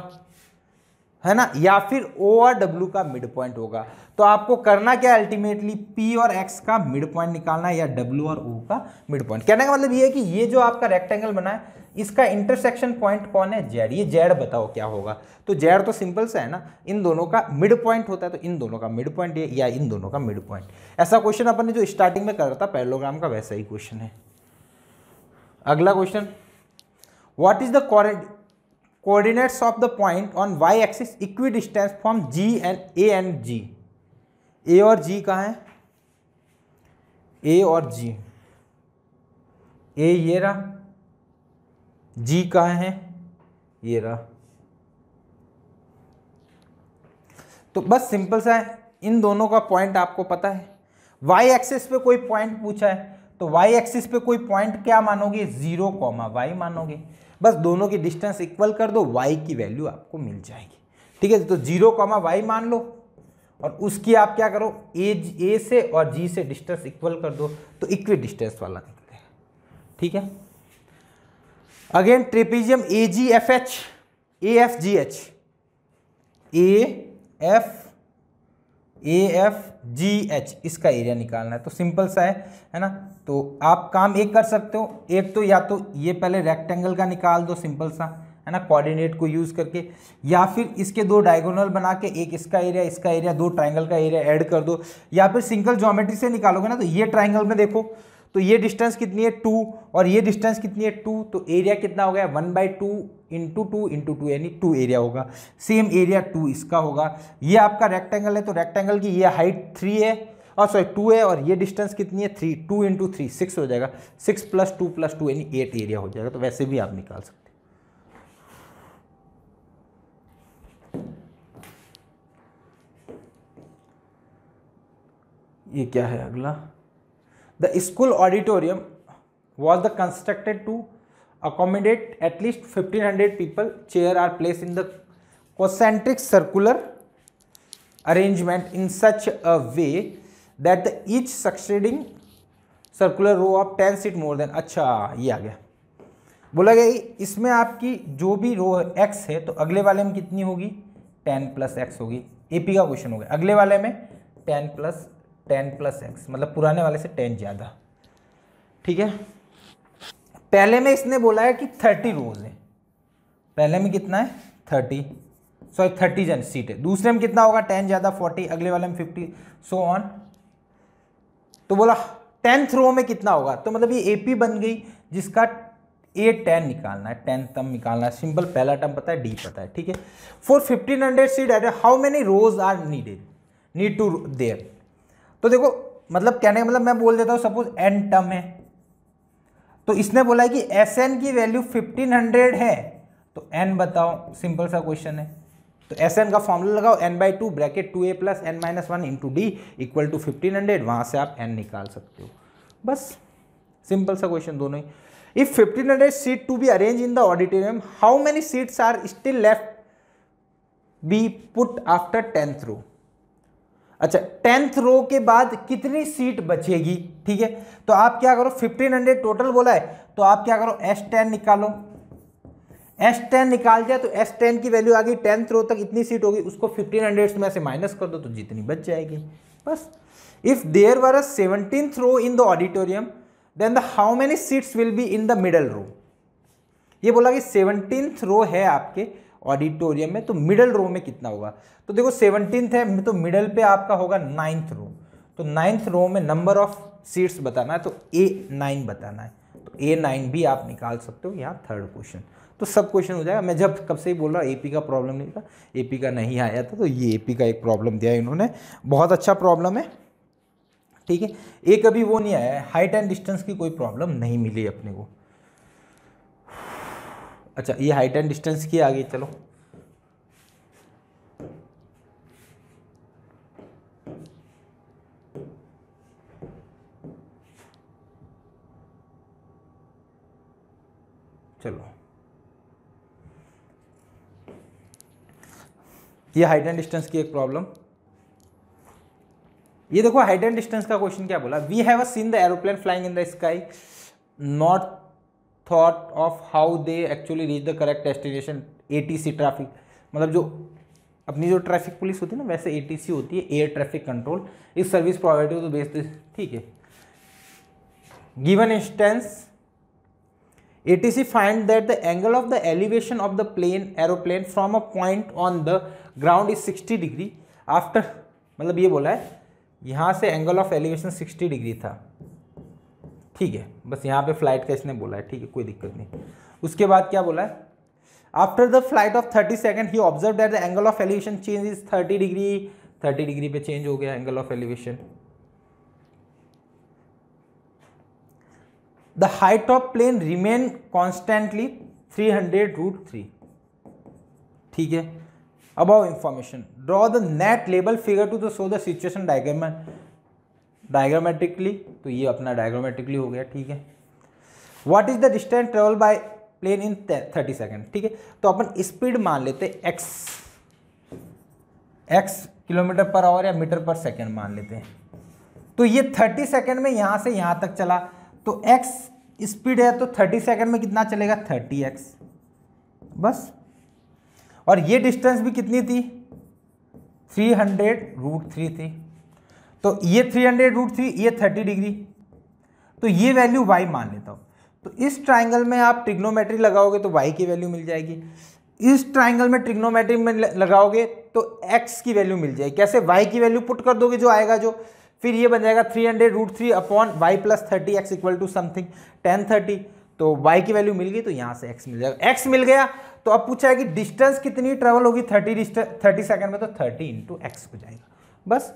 है ना या फिर ओ और डब्ल्यू का मिड पॉइंट होगा तो आपको करना क्या अल्टीमेटली पी और एक्स का मिड पॉइंट निकालना है या डब्ल्यू और ओ का मिड पॉइंट कहने का मतलब ये है कि ये जो आपका रेक्टेंगल बना है इसका इंटरसेक्शन पॉइंट कौन है जेड ये जेड बताओ क्या होगा तो जेड तो सिंपल सा है ना इन दोनों का मिड पॉइंट होता है तो इन दोनों का मिड पॉइंट या इन दोनों का मिड पॉइंट ऐसा क्वेश्चन अपन ने जो स्टार्टिंग में करा था पैलोग्राम का वैसा ही क्वेश्चन है अगला question what is the correct coordinates of the point on y axis distance from g and a and g a और g कहाँ है a और g a ये रहा g कहाँ है ये रहा तो बस सिंपल सा है इन दोनों का पॉइंट आपको पता है y एक्सिस पे कोई पॉइंट पूछा है तो y एक्सिस पे कोई पॉइंट क्या मानोगे जीरो कॉमा वाई मानोगे बस दोनों की डिस्टेंस इक्वल कर दो वाई की वैल्यू आपको मिल जाएगी ठीक है तो जीरो कॉमा वाई मान लो और उसकी आप क्या करो ए ए से और जी से डिस्टेंस इक्वल कर दो तो इक्वी डिस्टेंस वाला निकलेगा ठीक है again trapezium A G F H A F G H A F A F G H इसका एरिया निकालना है तो सिंपल सा है है ना तो आप काम एक कर सकते हो एक तो या तो ये पहले रेक्टेंगल का निकाल दो सिंपल सा है ना कोऑर्डिनेट को यूज़ करके या फिर इसके दो डायगोनल बना के एक इसका एरिया इसका एरिया दो ट्राइंगल का एरिया ऐड कर दो या फिर सिंगल ज्योमेट्री से निकालोगे ना तो ये ट्राइंगल में देखो तो ये डिस्टेंस कितनी है टू और ये डिस्टेंस कितनी है टू तो एरिया कितना हो गया one by two into two into two यानी टू एरिया होगा सेम एरिया टू इसका होगा ये आपका रेक्टेंगल है तो रेक्टेंगल की ये हाइट थ्री है और सॉरी टू है और ये डिस्टेंस कितनी है three two into three six हो जाएगा six plus two plus two यानी एट एरिया हो जाएगा तो वैसे भी आप निकाल सकते ये क्या है अगला the school auditorium was the constructed to accommodate at least fifteen hundred people chair are place in the concentric circular arrangement in such a way that each each succeeding circular row of ten seat more than अच्छा ये आ गया बोला गया इसमें आपकी जो भी रो है एक्स है तो अगले वाले में कितनी होगी टेन प्लस एक्स होगी एपी का क्वेश्चन हो गया अगले वाले में ten plus ten plus x मतलब पुराने वाले से टेन ज़्यादा ठीक है पहले में इसने बोला है कि थर्टी रोज है पहले में कितना है थर्टी सॉरी थर्टी जन सीट है दूसरे में कितना होगा टेन ज़्यादा फोर्टी अगले वाले में फिफ्टी सो ऑन तो बोला टेंथ रो में कितना होगा तो मतलब ये ए बन गई जिसका ए टेन निकालना है टेंथ टर्म निकालना है सिंपल पहला टर्म पता है डी पता है ठीक है for fifteen hundred seat at how many rows are needed need to there तो देखो मतलब कहने का मतलब मैं बोल देता हूँ सपोज एन टर्म है तो इसने बोला है कि एस एन की वैल्यू फिफ्टीन हंड्रेड है तो एन बताओ सिंपल सा क्वेश्चन है तो एस एन का फॉर्मूला लगाओ N by two bracket two A plus N minus one into D equal to fifteen hundred वहाँ से आप एन निकाल सकते हो बस सिंपल सा क्वेश्चन दोनों ही if fifteen hundred seat to be arrange in the auditorium how many seats are still left be put after tenth row अच्छा टेंथ रो के बाद कितनी सीट बचेगी ठीक है तो आप क्या करो फिफ्टीन हंड्रेड टोटल बोला है तो आप क्या करो एस टेन निकालो एस टेन निकाल दिया तो एस टेन की वैल्यू आ गई टेंथ रो तक इतनी सीट होगी उसको फिफ्टीन हंड्रेड में से माइनस कर दो तो जितनी बच जाएगी बस if there were a seventeen row in the auditorium then the how many seats will be in the middle row ये बोला कि सेवनटीन रो है आपके ऑडिटोरियम में तो मिडल रो में कितना होगा तो देखो सेवनटीन है तो मिडल पे आपका होगा नाइन्थ रो तो नाइन्थ रो में नंबर ऑफ सीट्स बताना है तो ए नाइन बताना है तो ए नाइन भी आप निकाल सकते हो यहाँ थर्ड क्वेश्चन तो सब क्वेश्चन हो जाएगा मैं जब कब से ही बोल रहा हूँ ए का प्रॉब्लम नहीं था ए का नहीं आया था तो ये ए का एक प्रॉब्लम दिया इन्होंने बहुत अच्छा प्रॉब्लम है ठीक है एक अभी वो नहीं आया है हाइट एंड डिस्टेंस की कोई प्रॉब्लम नहीं मिली अपने को अच्छा ये हाइट एंड डिस्टेंस की आ गई चलो चलो ये हाइट एंड डिस्टेंस की एक प्रॉब्लम ये देखो हाइट एंड डिस्टेंस का क्वेश्चन क्या बोला we have seen the aeroplane flying in the sky not thought of how they actually reach the correct destination air traffic मतलब जो अपनी जो ट्रैफिक पुलिस होती है ना वैसे ए होती है एयर ट्रैफिक कंट्रोल इस सर्विस प्रोवाइड तो बेस्ट ठीक है given instance see find that the angle of the elevation of the plane aeroplane from a point on the ground is sixty degree after मतलब ये बोला है यहाँ से angle of elevation sixty degree था ठीक है बस यहाँ पे फ्लाइट का इसने बोला है ठीक है कोई दिक्कत नहीं उसके बाद क्या बोला है after the flight of thirty second he observe that the angle of elevation change is thirty degree thirty degree पे चेंज हो गया angle of elevation the height of plane remain constantly three hundred root three ठीक है above information draw the neat label figure to the show the situation diagram diagrammatically तो ये अपना diagrammatically हो गया ठीक है what is the distance travel by plane in thirty second ठीक है तो अपन स्पीड मान लेते x x kilometre per hour या मीटर पर सेकेंड मान लेते हैं तो ये थर्टी सेकेंड में यहाँ से यहाँ तक चला तो एक्स स्पीड है तो थर्टी सेकेंड में कितना चलेगा थर्टी एक्स बस और ये डिस्टेंस भी कितनी थी थ्री हंड्रेड रूट थ्री थी तो ये थ्री हंड्रेड रूट थ्री ये थर्टी डिग्री तो ये वैल्यू वाई मान लेता हूँ तो इस ट्राइंगल में आप ट्रिग्नोमेट्री लगाओगे तो वाई की वैल्यू मिल जाएगी इस ट्राइंगल में ट्रिग्नोमेट्री में लगाओगे तो एक्स की वैल्यू मिल जाएगी कैसे वाई की वैल्यू पुट कर दोगे जो आएगा जो फिर ये बन जाएगा three hundred root three upon y plus thirty x equal to something ten thirty तो y की वैल्यू मिल गई तो यहाँ से x मिल जाएगा x मिल गया तो अब पूछा है कि डिस्टेंस कितनी ट्रेवल होगी थर्टी थर्टी सेकंड में तो थर्टी इंटू एक्स हो जाएगा बस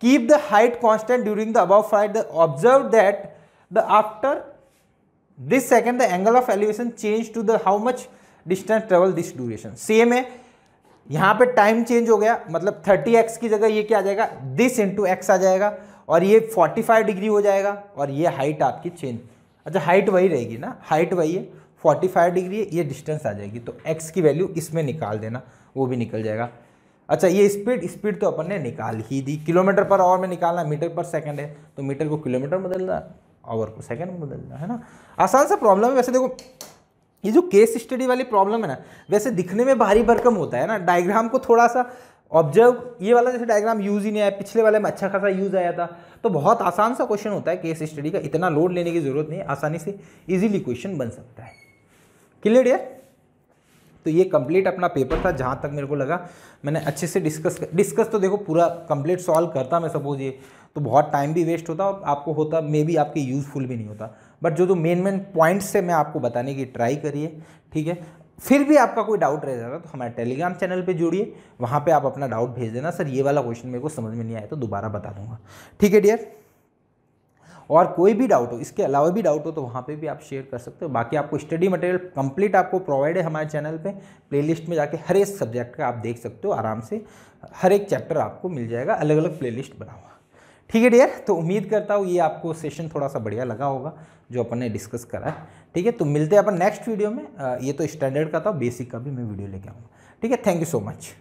keep the height constant during the above flight the observe that the after this second the angle of elevation change to the how much distance travel this duration same है यहाँ पे time change हो गया मतलब 30x की जगह ये क्या आ जाएगा दिस इंटू एक्स आ जाएगा और ये 45 डिग्री हो जाएगा और ये हाइट आपकी चेंज अच्छा हाइट वही रहेगी ना हाइट वही है फोर्टी फाइव डिग्री है ये डिस्टेंस आ जाएगी तो एक्स की वैल्यू इसमें निकाल देना वो भी निकल जाएगा अच्छा ये स्पीड स्पीड तो अपन ने निकाल ही दी किलोमीटर पर आवर में निकालना मीटर पर सेकंड है तो मीटर को किलोमीटर बदलना आवर को सेकंड में बदलना है ना आसान सा प्रॉब्लम है वैसे देखो ये जो केस स्टडी वाली प्रॉब्लम है ना वैसे दिखने में भारी भरकम होता है ना डायग्राम को थोड़ा सा ऑब्जर्व ये वाला जैसे डायग्राम यूज़ ही नहीं आया पिछले वाले में अच्छा खासा यूज़ आया था तो बहुत आसान सा क्वेश्चन होता है केस स्टडी का इतना लोड लेने की ज़रूरत नहीं आसानी से इजीली क्वेश्चन बन सकता है क्लियर डियर तो ये कंप्लीट अपना पेपर था जहाँ तक मेरे को लगा मैंने अच्छे से डिस्कस डिस्कस तो देखो पूरा कंप्लीट सॉल्व करता मैं सपोज ये तो बहुत टाइम भी वेस्ट होता और आपको होता मे बी आपके यूज़फुल भी नहीं होता बट जो जो मेन मेन पॉइंट्स है मैं आपको बताने की ट्राई करिए ठीक है फिर भी आपका कोई डाउट रह जाता तो हमारे टेलीग्राम चैनल पे जुड़िए वहाँ पे आप अपना डाउट भेज देना सर ये वाला क्वेश्चन मेरे को समझ में नहीं आया तो दोबारा बता दूंगा ठीक है डियर और कोई भी डाउट हो इसके अलावा भी डाउट हो तो वहाँ पे भी आप शेयर कर सकते हो बाकी आपको स्टडी मटेरियल कंप्लीट आपको प्रोवाइड है हमारे चैनल पे प्लेलिस्ट में जाके हर एक सब्जेक्ट का आप देख सकते हो आराम से हर एक चैप्टर आपको मिल जाएगा अलग अलग प्ले बना हुआ ठीक है डियर तो उम्मीद करता हूँ ये आपको सेशन थोड़ा सा बढ़िया लगा होगा जो अपन ने डिस्कस करा है ठीक है तो मिलते हैं अपन नेक्स्ट वीडियो में ये तो स्टैंडर्ड का था बेसिक का भी मैं वीडियो लेके आऊँगा ठीक है थैंक यू सो मच